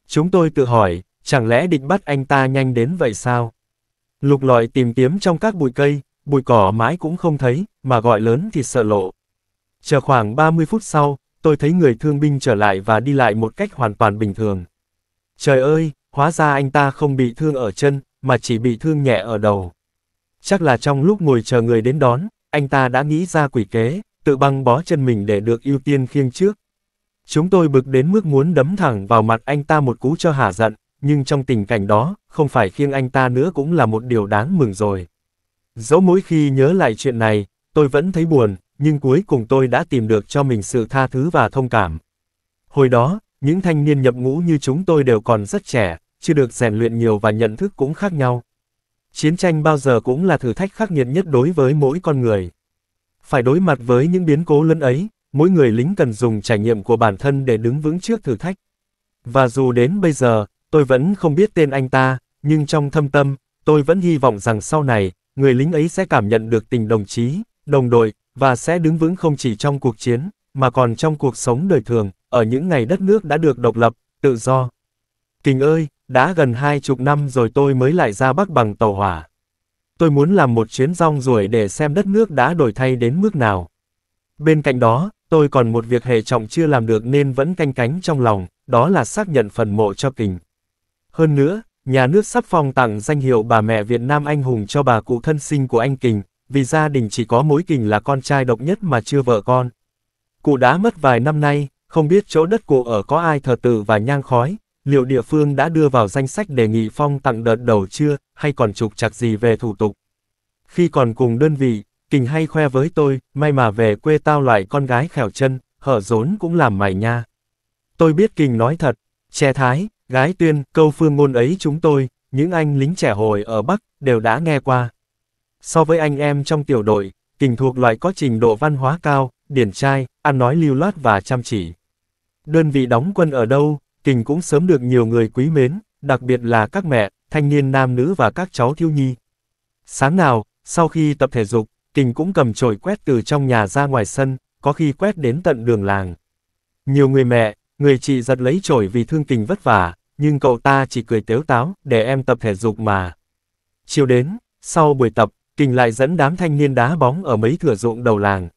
Chúng tôi tự hỏi, chẳng lẽ định bắt anh ta nhanh đến vậy sao? Lục lọi tìm kiếm trong các bụi cây, bụi cỏ mãi cũng không thấy, mà gọi lớn thì sợ lộ. Chờ khoảng 30 phút sau, tôi thấy người thương binh trở lại và đi lại một cách hoàn toàn bình thường. Trời ơi, hóa ra anh ta không bị thương ở chân, mà chỉ bị thương nhẹ ở đầu. Chắc là trong lúc ngồi chờ người đến đón, anh ta đã nghĩ ra quỷ kế, tự băng bó chân mình để được ưu tiên khiêng trước. Chúng tôi bực đến mức muốn đấm thẳng vào mặt anh ta một cú cho hả giận, nhưng trong tình cảnh đó, không phải khiêng anh ta nữa cũng là một điều đáng mừng rồi. Dẫu mỗi khi nhớ lại chuyện này, tôi vẫn thấy buồn, nhưng cuối cùng tôi đã tìm được cho mình sự tha thứ và thông cảm. Hồi đó, những thanh niên nhập ngũ như chúng tôi đều còn rất trẻ, chưa được rèn luyện nhiều và nhận thức cũng khác nhau. Chiến tranh bao giờ cũng là thử thách khắc nghiệt nhất đối với mỗi con người. Phải đối mặt với những biến cố lớn ấy, mỗi người lính cần dùng trải nghiệm của bản thân để đứng vững trước thử thách. Và dù đến bây giờ, Tôi vẫn không biết tên anh ta, nhưng trong thâm tâm, tôi vẫn hy vọng rằng sau này, người lính ấy sẽ cảm nhận được tình đồng chí, đồng đội, và sẽ đứng vững không chỉ trong cuộc chiến, mà còn trong cuộc sống đời thường, ở những ngày đất nước đã được độc lập, tự do. Kình ơi, đã gần hai chục năm rồi tôi mới lại ra Bắc bằng tàu hỏa. Tôi muốn làm một chuyến rong ruổi để xem đất nước đã đổi thay đến mức nào. Bên cạnh đó, tôi còn một việc hệ trọng chưa làm được nên vẫn canh cánh trong lòng, đó là xác nhận phần mộ cho Kình. Hơn nữa, nhà nước sắp phong tặng danh hiệu bà mẹ Việt Nam anh hùng cho bà cụ thân sinh của anh Kình, vì gia đình chỉ có mối Kình là con trai độc nhất mà chưa vợ con. Cụ đã mất vài năm nay, không biết chỗ đất cụ ở có ai thờ tự và nhang khói, liệu địa phương đã đưa vào danh sách đề nghị phong tặng đợt đầu chưa, hay còn trục chặt gì về thủ tục. Khi còn cùng đơn vị, Kình hay khoe với tôi, may mà về quê tao loại con gái khẻo chân, hở rốn cũng làm mày nha. Tôi biết Kình nói thật, che thái, Gái tuyên, câu phương ngôn ấy chúng tôi, những anh lính trẻ hồi ở Bắc, đều đã nghe qua. So với anh em trong tiểu đội, kình thuộc loại có trình độ văn hóa cao, điển trai, ăn nói lưu loát và chăm chỉ. Đơn vị đóng quân ở đâu, kình cũng sớm được nhiều người quý mến, đặc biệt là các mẹ, thanh niên nam nữ và các cháu thiếu nhi. Sáng nào, sau khi tập thể dục, kình cũng cầm chổi quét từ trong nhà ra ngoài sân, có khi quét đến tận đường làng. Nhiều người mẹ, người chị giật lấy chổi vì thương kình vất vả, nhưng cậu ta chỉ cười tếu táo, để em tập thể dục mà. Chiều đến, sau buổi tập, Kình lại dẫn đám thanh niên đá bóng ở mấy thửa ruộng đầu làng.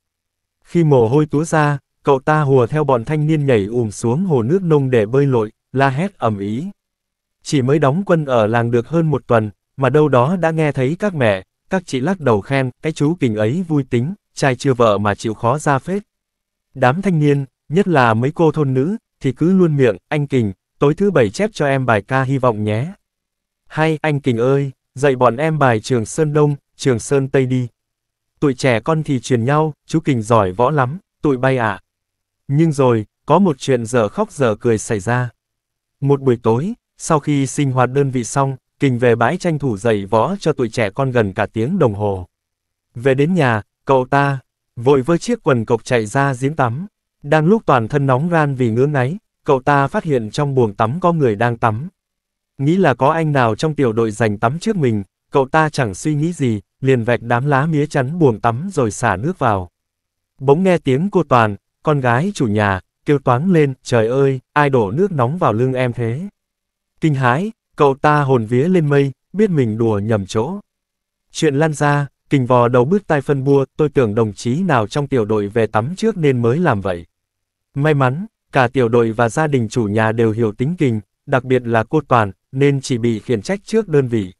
Khi mồ hôi túa ra, cậu ta hùa theo bọn thanh niên nhảy ùm xuống hồ nước nông để bơi lội, la hét ầm ĩ. Chỉ mới đóng quân ở làng được hơn một tuần, mà đâu đó đã nghe thấy các mẹ, các chị lắc đầu khen, cái chú Kình ấy vui tính, trai chưa vợ mà chịu khó ra phết. Đám thanh niên, nhất là mấy cô thôn nữ, thì cứ luôn miệng, anh Kình, tối thứ bảy chép cho em bài ca hy vọng nhé. Hay, anh Kình ơi, dạy bọn em bài Trường Sơn Đông, Trường Sơn Tây đi. Tụi trẻ con thì truyền nhau, chú Kình giỏi võ lắm, tụi bay ạ. À. Nhưng rồi, có một chuyện giờ khóc giờ cười xảy ra. Một buổi tối, sau khi sinh hoạt đơn vị xong, Kình về bãi tranh thủ dạy võ cho tụi trẻ con gần cả tiếng đồng hồ. Về đến nhà, cậu ta, vội vơ chiếc quần cộc chạy ra giếng tắm. Đang lúc toàn thân nóng ran vì ngứa ngáy, cậu ta phát hiện trong buồng tắm có người đang tắm. Nghĩ là có anh nào trong tiểu đội giành tắm trước mình, cậu ta chẳng suy nghĩ gì, liền vạch đám lá mía chắn buồng tắm rồi xả nước vào. Bỗng nghe tiếng cô Toàn, con gái chủ nhà, kêu toán lên, trời ơi, ai đổ nước nóng vào lưng em thế? Kinh hãi, cậu ta hồn vía lên mây, biết mình đùa nhầm chỗ. Chuyện lan ra, kình vò đầu bước tai phân bua, tôi tưởng đồng chí nào trong tiểu đội về tắm trước nên mới làm vậy. May mắn, Cả tiểu đội và gia đình chủ nhà đều hiểu tính kình, đặc biệt là cô Toàn, nên chỉ bị khiển trách trước đơn vị.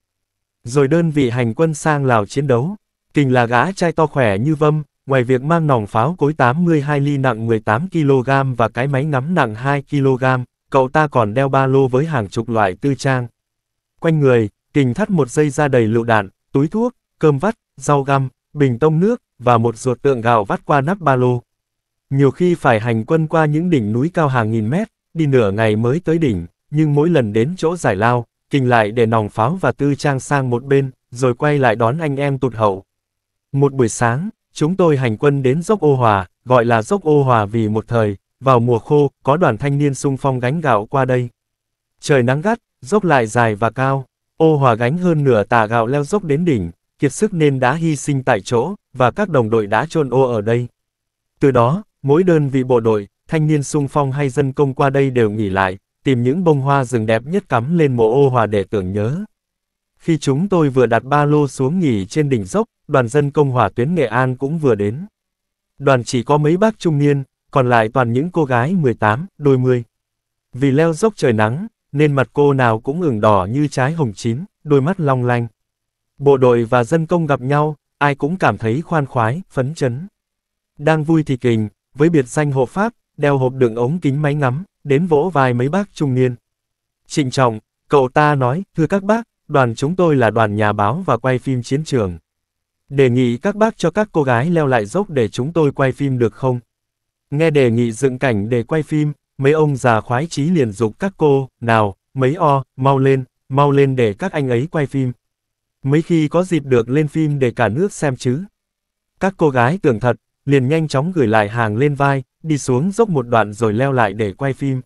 Rồi đơn vị hành quân sang Lào chiến đấu. Kình là gã trai to khỏe như vâm, ngoài việc mang nòng pháo cối 82 ly nặng 18kg và cái máy ngắm nặng 2kg, cậu ta còn đeo ba lô với hàng chục loại tư trang. Quanh người, Kình thắt một dây da đầy lựu đạn, túi thuốc, cơm vắt, rau găm, bình tông nước, và một ruột tượng gạo vắt qua nắp ba lô. Nhiều khi phải hành quân qua những đỉnh núi cao hàng nghìn mét, đi nửa ngày mới tới đỉnh, nhưng mỗi lần đến chỗ giải lao, Kình lại để nòng pháo và tư trang sang một bên, rồi quay lại đón anh em tụt hậu. Một buổi sáng, chúng tôi hành quân đến dốc ô hòa, gọi là dốc ô hòa vì một thời, vào mùa khô, có đoàn thanh niên sung phong gánh gạo qua đây. Trời nắng gắt, dốc lại dài và cao, ô hòa gánh hơn nửa tà gạo leo dốc đến đỉnh, kiệt sức nên đã hy sinh tại chỗ, và các đồng đội đã chôn ô ở đây. Từ đó, Mỗi đơn vị bộ đội, thanh niên sung phong hay dân công qua đây đều nghỉ lại, tìm những bông hoa rừng đẹp nhất cắm lên mộ ô hòa để tưởng nhớ. Khi chúng tôi vừa đặt ba lô xuống nghỉ trên đỉnh dốc, đoàn dân công hỏa tuyến Nghệ An cũng vừa đến. Đoàn chỉ có mấy bác trung niên, còn lại toàn những cô gái 18, đôi mươi. Vì leo dốc trời nắng, nên mặt cô nào cũng ửng đỏ như trái hồng chín, đôi mắt long lanh. Bộ đội và dân công gặp nhau, ai cũng cảm thấy khoan khoái, phấn chấn. Đang vui thì kình, với biệt danh hộ pháp, đeo hộp đựng ống kính máy ngắm, đến vỗ vai mấy bác trung niên. Trịnh trọng, cậu ta nói, thưa các bác, đoàn chúng tôi là đoàn nhà báo và quay phim chiến trường. Đề nghị các bác cho các cô gái leo lại dốc để chúng tôi quay phim được không? Nghe đề nghị dựng cảnh để quay phim, mấy ông già khoái chí liền dục các cô, nào, mấy o, mau lên, mau lên để các anh ấy quay phim. Mấy khi có dịp được lên phim để cả nước xem chứ. Các cô gái tưởng thật, liền nhanh chóng gửi lại hàng lên vai, đi xuống dốc một đoạn rồi leo lại để quay phim.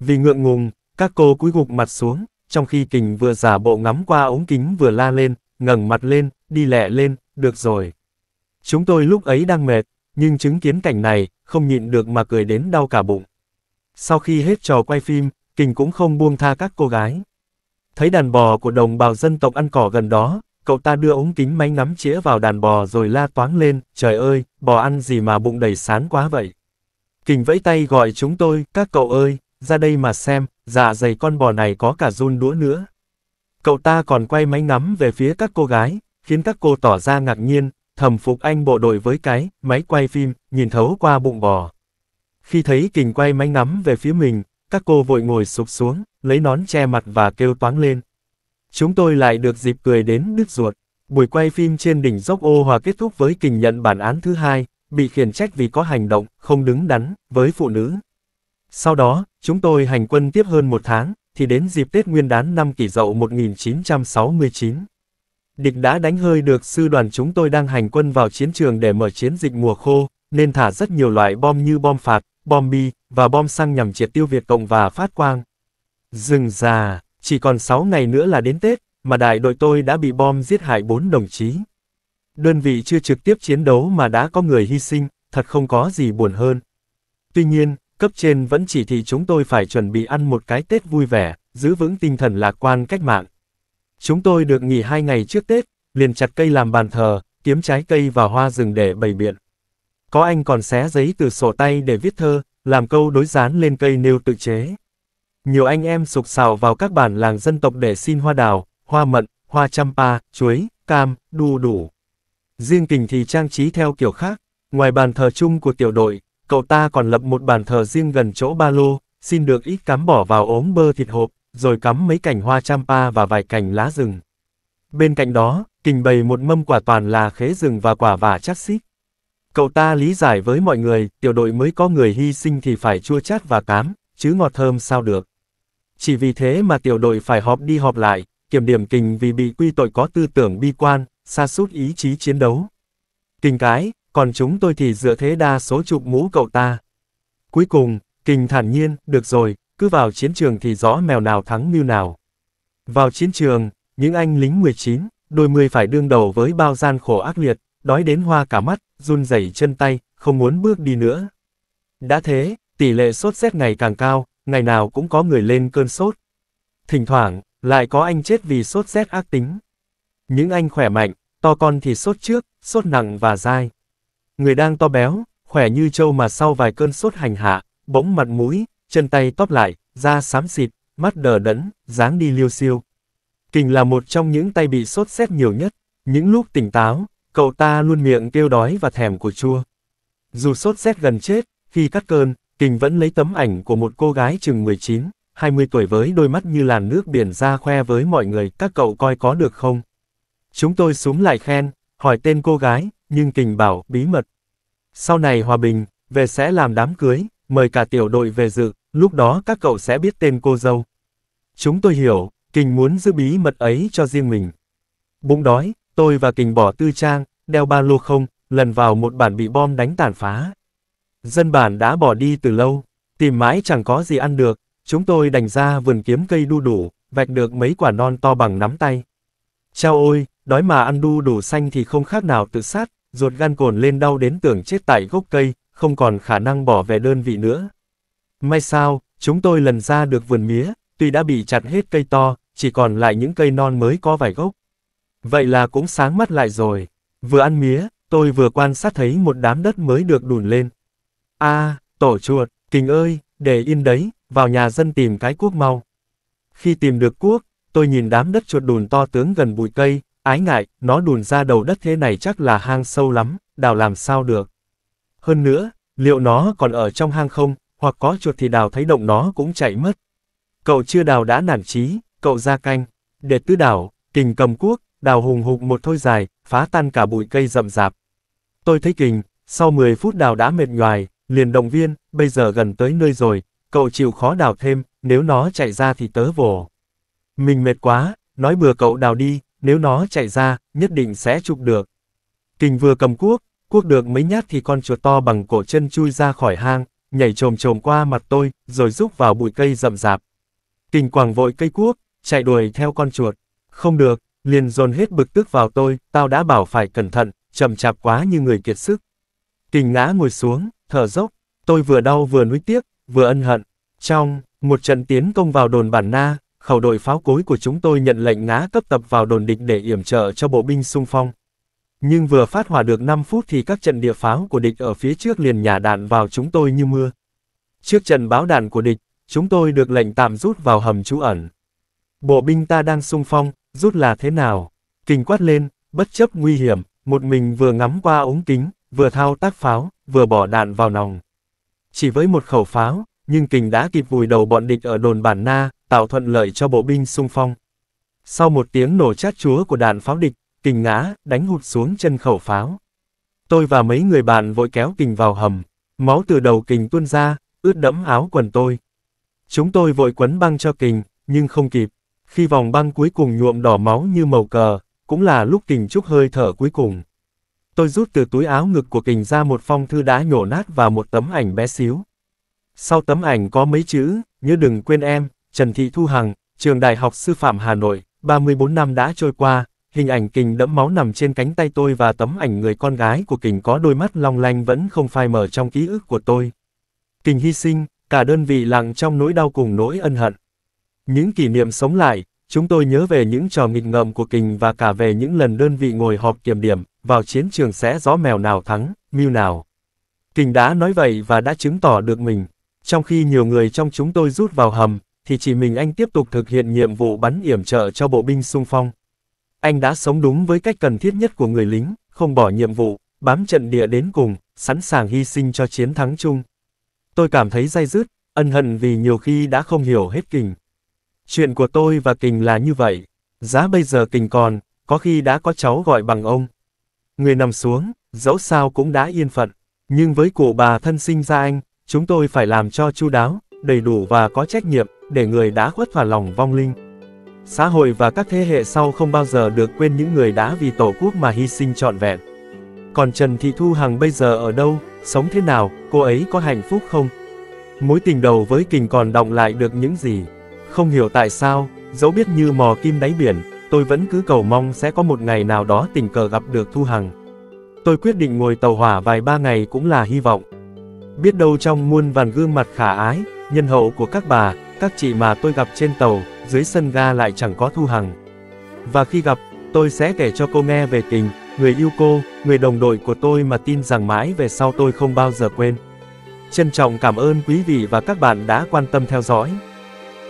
Vì ngượng ngùng, các cô cúi gục mặt xuống, trong khi kình vừa giả bộ ngắm qua ống kính vừa la lên, ngẩng mặt lên, đi lẹ lên, được rồi. Chúng tôi lúc ấy đang mệt, nhưng chứng kiến cảnh này, không nhịn được mà cười đến đau cả bụng. Sau khi hết trò quay phim, Kình cũng không buông tha các cô gái. Thấy đàn bò của đồng bào dân tộc ăn cỏ gần đó, cậu ta đưa ống kính máy ngắm chĩa vào đàn bò rồi la toáng lên, trời ơi, bò ăn gì mà bụng đầy sán quá vậy. Kình vẫy tay gọi chúng tôi, các cậu ơi, ra đây mà xem, dạ dày con bò này có cả run đũa nữa. Cậu ta còn quay máy ngắm về phía các cô gái, khiến các cô tỏ ra ngạc nhiên, thầm phục anh bộ đội với cái, máy quay phim, nhìn thấu qua bụng bò. Khi thấy kình quay máy ngắm về phía mình, các cô vội ngồi sụp xuống, lấy nón che mặt và kêu toáng lên, Chúng tôi lại được dịp cười đến đứt ruột. Buổi quay phim trên đỉnh dốc ô hòa kết thúc với kình nhận bản án thứ hai, bị khiển trách vì có hành động không đứng đắn với phụ nữ. Sau đó, chúng tôi hành quân tiếp hơn một tháng, thì đến dịp Tết Nguyên đán năm kỷ dậu 1969. Địch đã đánh hơi được sư đoàn chúng tôi đang hành quân vào chiến trường để mở chiến dịch mùa khô, nên thả rất nhiều loại bom như bom phạt, bom bi, và bom xăng nhằm triệt tiêu Việt Cộng và phát quang. dừng già, chỉ còn 6 ngày nữa là đến Tết, mà đại đội tôi đã bị bom giết hại 4 đồng chí. Đơn vị chưa trực tiếp chiến đấu mà đã có người hy sinh, thật không có gì buồn hơn. Tuy nhiên, cấp trên vẫn chỉ thị chúng tôi phải chuẩn bị ăn một cái Tết vui vẻ, giữ vững tinh thần lạc quan cách mạng. Chúng tôi được nghỉ hai ngày trước Tết, liền chặt cây làm bàn thờ, kiếm trái cây và hoa rừng để bày biện. Có anh còn xé giấy từ sổ tay để viết thơ, làm câu đối dán lên cây nêu tự chế. Nhiều anh em sục sào vào các bản làng dân tộc để xin hoa đào, hoa mận, hoa champa, chuối, cam, đu đủ. Riêng kình thì trang trí theo kiểu khác. Ngoài bàn thờ chung của tiểu đội, cậu ta còn lập một bàn thờ riêng gần chỗ ba lô, xin được ít cắm bỏ vào ốm bơ thịt hộp, rồi cắm mấy cành hoa champa và vài cành lá rừng. Bên cạnh đó, kình bày một mâm quả toàn là khế rừng và quả vả chát xít. Cậu ta lý giải với mọi người, tiểu đội mới có người hy sinh thì phải chua chát và cám, chứ ngọt thơm sao được. Chỉ vì thế mà tiểu đội phải họp đi họp lại, kiểm điểm kình vì bị quy tội có tư tưởng bi quan, xa sút ý chí chiến đấu. Kình cái, còn chúng tôi thì dựa thế đa số chụp mũ cậu ta. Cuối cùng, kình thản nhiên, được rồi, cứ vào chiến trường thì rõ mèo nào thắng mưu nào. Vào chiến trường, những anh lính 19, đôi mươi phải đương đầu với bao gian khổ ác liệt, đói đến hoa cả mắt, run rẩy chân tay, không muốn bước đi nữa. Đã thế, tỷ lệ sốt rét ngày càng cao, ngày nào cũng có người lên cơn sốt. Thỉnh thoảng, lại có anh chết vì sốt rét ác tính. Những anh khỏe mạnh, to con thì sốt trước, sốt nặng và dai. Người đang to béo, khỏe như trâu mà sau vài cơn sốt hành hạ, bỗng mặt mũi, chân tay tóp lại, da xám xịt, mắt đờ đẫn, dáng đi liêu siêu. Kình là một trong những tay bị sốt rét nhiều nhất, những lúc tỉnh táo, cậu ta luôn miệng kêu đói và thèm của chua. Dù sốt rét gần chết, khi cắt cơn, Kình vẫn lấy tấm ảnh của một cô gái chừng 19, 20 tuổi với đôi mắt như làn nước biển ra khoe với mọi người, các cậu coi có được không? Chúng tôi súng lại khen, hỏi tên cô gái, nhưng Kình bảo, bí mật. Sau này hòa bình, về sẽ làm đám cưới, mời cả tiểu đội về dự, lúc đó các cậu sẽ biết tên cô dâu. Chúng tôi hiểu, Kình muốn giữ bí mật ấy cho riêng mình. Bụng đói, tôi và Kình bỏ tư trang, đeo ba lô không, lần vào một bản bị bom đánh tàn phá, Dân bản đã bỏ đi từ lâu, tìm mãi chẳng có gì ăn được, chúng tôi đành ra vườn kiếm cây đu đủ, vạch được mấy quả non to bằng nắm tay. Chao ôi, đói mà ăn đu đủ xanh thì không khác nào tự sát, ruột gan cồn lên đau đến tưởng chết tại gốc cây, không còn khả năng bỏ về đơn vị nữa. May sao, chúng tôi lần ra được vườn mía, tuy đã bị chặt hết cây to, chỉ còn lại những cây non mới có vài gốc. Vậy là cũng sáng mắt lại rồi. Vừa ăn mía, tôi vừa quan sát thấy một đám đất mới được đùn lên a à, tổ chuột, kình ơi, để yên đấy, vào nhà dân tìm cái cuốc mau. Khi tìm được cuốc, tôi nhìn đám đất chuột đùn to tướng gần bụi cây, ái ngại, nó đùn ra đầu đất thế này chắc là hang sâu lắm, đào làm sao được. Hơn nữa, liệu nó còn ở trong hang không, hoặc có chuột thì đào thấy động nó cũng chạy mất. Cậu chưa đào đã nản chí, cậu ra canh, để tứ đào, kình cầm cuốc, đào hùng hục một thôi dài, phá tan cả bụi cây rậm rạp. Tôi thấy kình, sau 10 phút đào đã mệt nhoài, Liền động viên, bây giờ gần tới nơi rồi, cậu chịu khó đào thêm, nếu nó chạy ra thì tớ vồ. Mình mệt quá, nói bừa cậu đào đi, nếu nó chạy ra, nhất định sẽ chụp được. Kình vừa cầm cuốc, cuốc được mấy nhát thì con chuột to bằng cổ chân chui ra khỏi hang, nhảy trồm trồm qua mặt tôi, rồi rúc vào bụi cây rậm rạp. Kình quàng vội cây cuốc, chạy đuổi theo con chuột. Không được, liền dồn hết bực tức vào tôi, tao đã bảo phải cẩn thận, chậm chạp quá như người kiệt sức. Kình ngã ngồi xuống, thở dốc, tôi vừa đau vừa nuối tiếc, vừa ân hận. Trong một trận tiến công vào đồn bản Na, khẩu đội pháo cối của chúng tôi nhận lệnh ngã cấp tập vào đồn địch để yểm trợ cho bộ binh xung phong. Nhưng vừa phát hỏa được 5 phút thì các trận địa pháo của địch ở phía trước liền nhả đạn vào chúng tôi như mưa. Trước trận báo đạn của địch, chúng tôi được lệnh tạm rút vào hầm trú ẩn. Bộ binh ta đang xung phong, rút là thế nào? Kình quát lên, bất chấp nguy hiểm, một mình vừa ngắm qua ống kính, vừa thao tác pháo, vừa bỏ đạn vào nòng. Chỉ với một khẩu pháo, nhưng kình đã kịp vùi đầu bọn địch ở đồn bản Na, tạo thuận lợi cho bộ binh xung phong. Sau một tiếng nổ chát chúa của đạn pháo địch, kình ngã, đánh hụt xuống chân khẩu pháo. Tôi và mấy người bạn vội kéo kình vào hầm, máu từ đầu kình tuôn ra, ướt đẫm áo quần tôi. Chúng tôi vội quấn băng cho kình, nhưng không kịp. Khi vòng băng cuối cùng nhuộm đỏ máu như màu cờ, cũng là lúc kình trúc hơi thở cuối cùng. Tôi rút từ túi áo ngực của kình ra một phong thư đã nhổ nát và một tấm ảnh bé xíu. Sau tấm ảnh có mấy chữ, như đừng quên em, Trần Thị Thu Hằng, trường Đại học Sư phạm Hà Nội, 34 năm đã trôi qua, hình ảnh kình đẫm máu nằm trên cánh tay tôi và tấm ảnh người con gái của kình có đôi mắt long lanh vẫn không phai mờ trong ký ức của tôi. Kình hy sinh, cả đơn vị lặng trong nỗi đau cùng nỗi ân hận. Những kỷ niệm sống lại, chúng tôi nhớ về những trò nghịch ngợm của kình và cả về những lần đơn vị ngồi họp kiểm điểm, vào chiến trường sẽ gió mèo nào thắng, mưu nào. Kình đã nói vậy và đã chứng tỏ được mình. Trong khi nhiều người trong chúng tôi rút vào hầm, thì chỉ mình anh tiếp tục thực hiện nhiệm vụ bắn yểm trợ cho bộ binh xung phong. Anh đã sống đúng với cách cần thiết nhất của người lính, không bỏ nhiệm vụ, bám trận địa đến cùng, sẵn sàng hy sinh cho chiến thắng chung. Tôi cảm thấy day dứt, ân hận vì nhiều khi đã không hiểu hết kình. Chuyện của tôi và Kình là như vậy. Giá bây giờ Kình còn, có khi đã có cháu gọi bằng ông. Người nằm xuống, dẫu sao cũng đã yên phận. Nhưng với cụ bà thân sinh ra anh, chúng tôi phải làm cho chu đáo, đầy đủ và có trách nhiệm, để người đã khuất vào lòng vong linh. Xã hội và các thế hệ sau không bao giờ được quên những người đã vì Tổ quốc mà hy sinh trọn vẹn. Còn Trần Thị Thu Hằng bây giờ ở đâu, sống thế nào, cô ấy có hạnh phúc không? Mối tình đầu với Kình còn đọng lại được những gì? Không hiểu tại sao, dẫu biết như mò kim đáy biển, tôi vẫn cứ cầu mong sẽ có một ngày nào đó tình cờ gặp được Thu Hằng. Tôi quyết định ngồi tàu hỏa vài ba ngày cũng là hy vọng. Biết đâu trong muôn vàn gương mặt khả ái, nhân hậu của các bà, các chị mà tôi gặp trên tàu, dưới sân ga lại chẳng có Thu Hằng. Và khi gặp, tôi sẽ kể cho cô nghe về tình, người yêu cô, người đồng đội của tôi mà tin rằng mãi về sau tôi không bao giờ quên. Trân trọng cảm ơn quý vị và các bạn đã quan tâm theo dõi.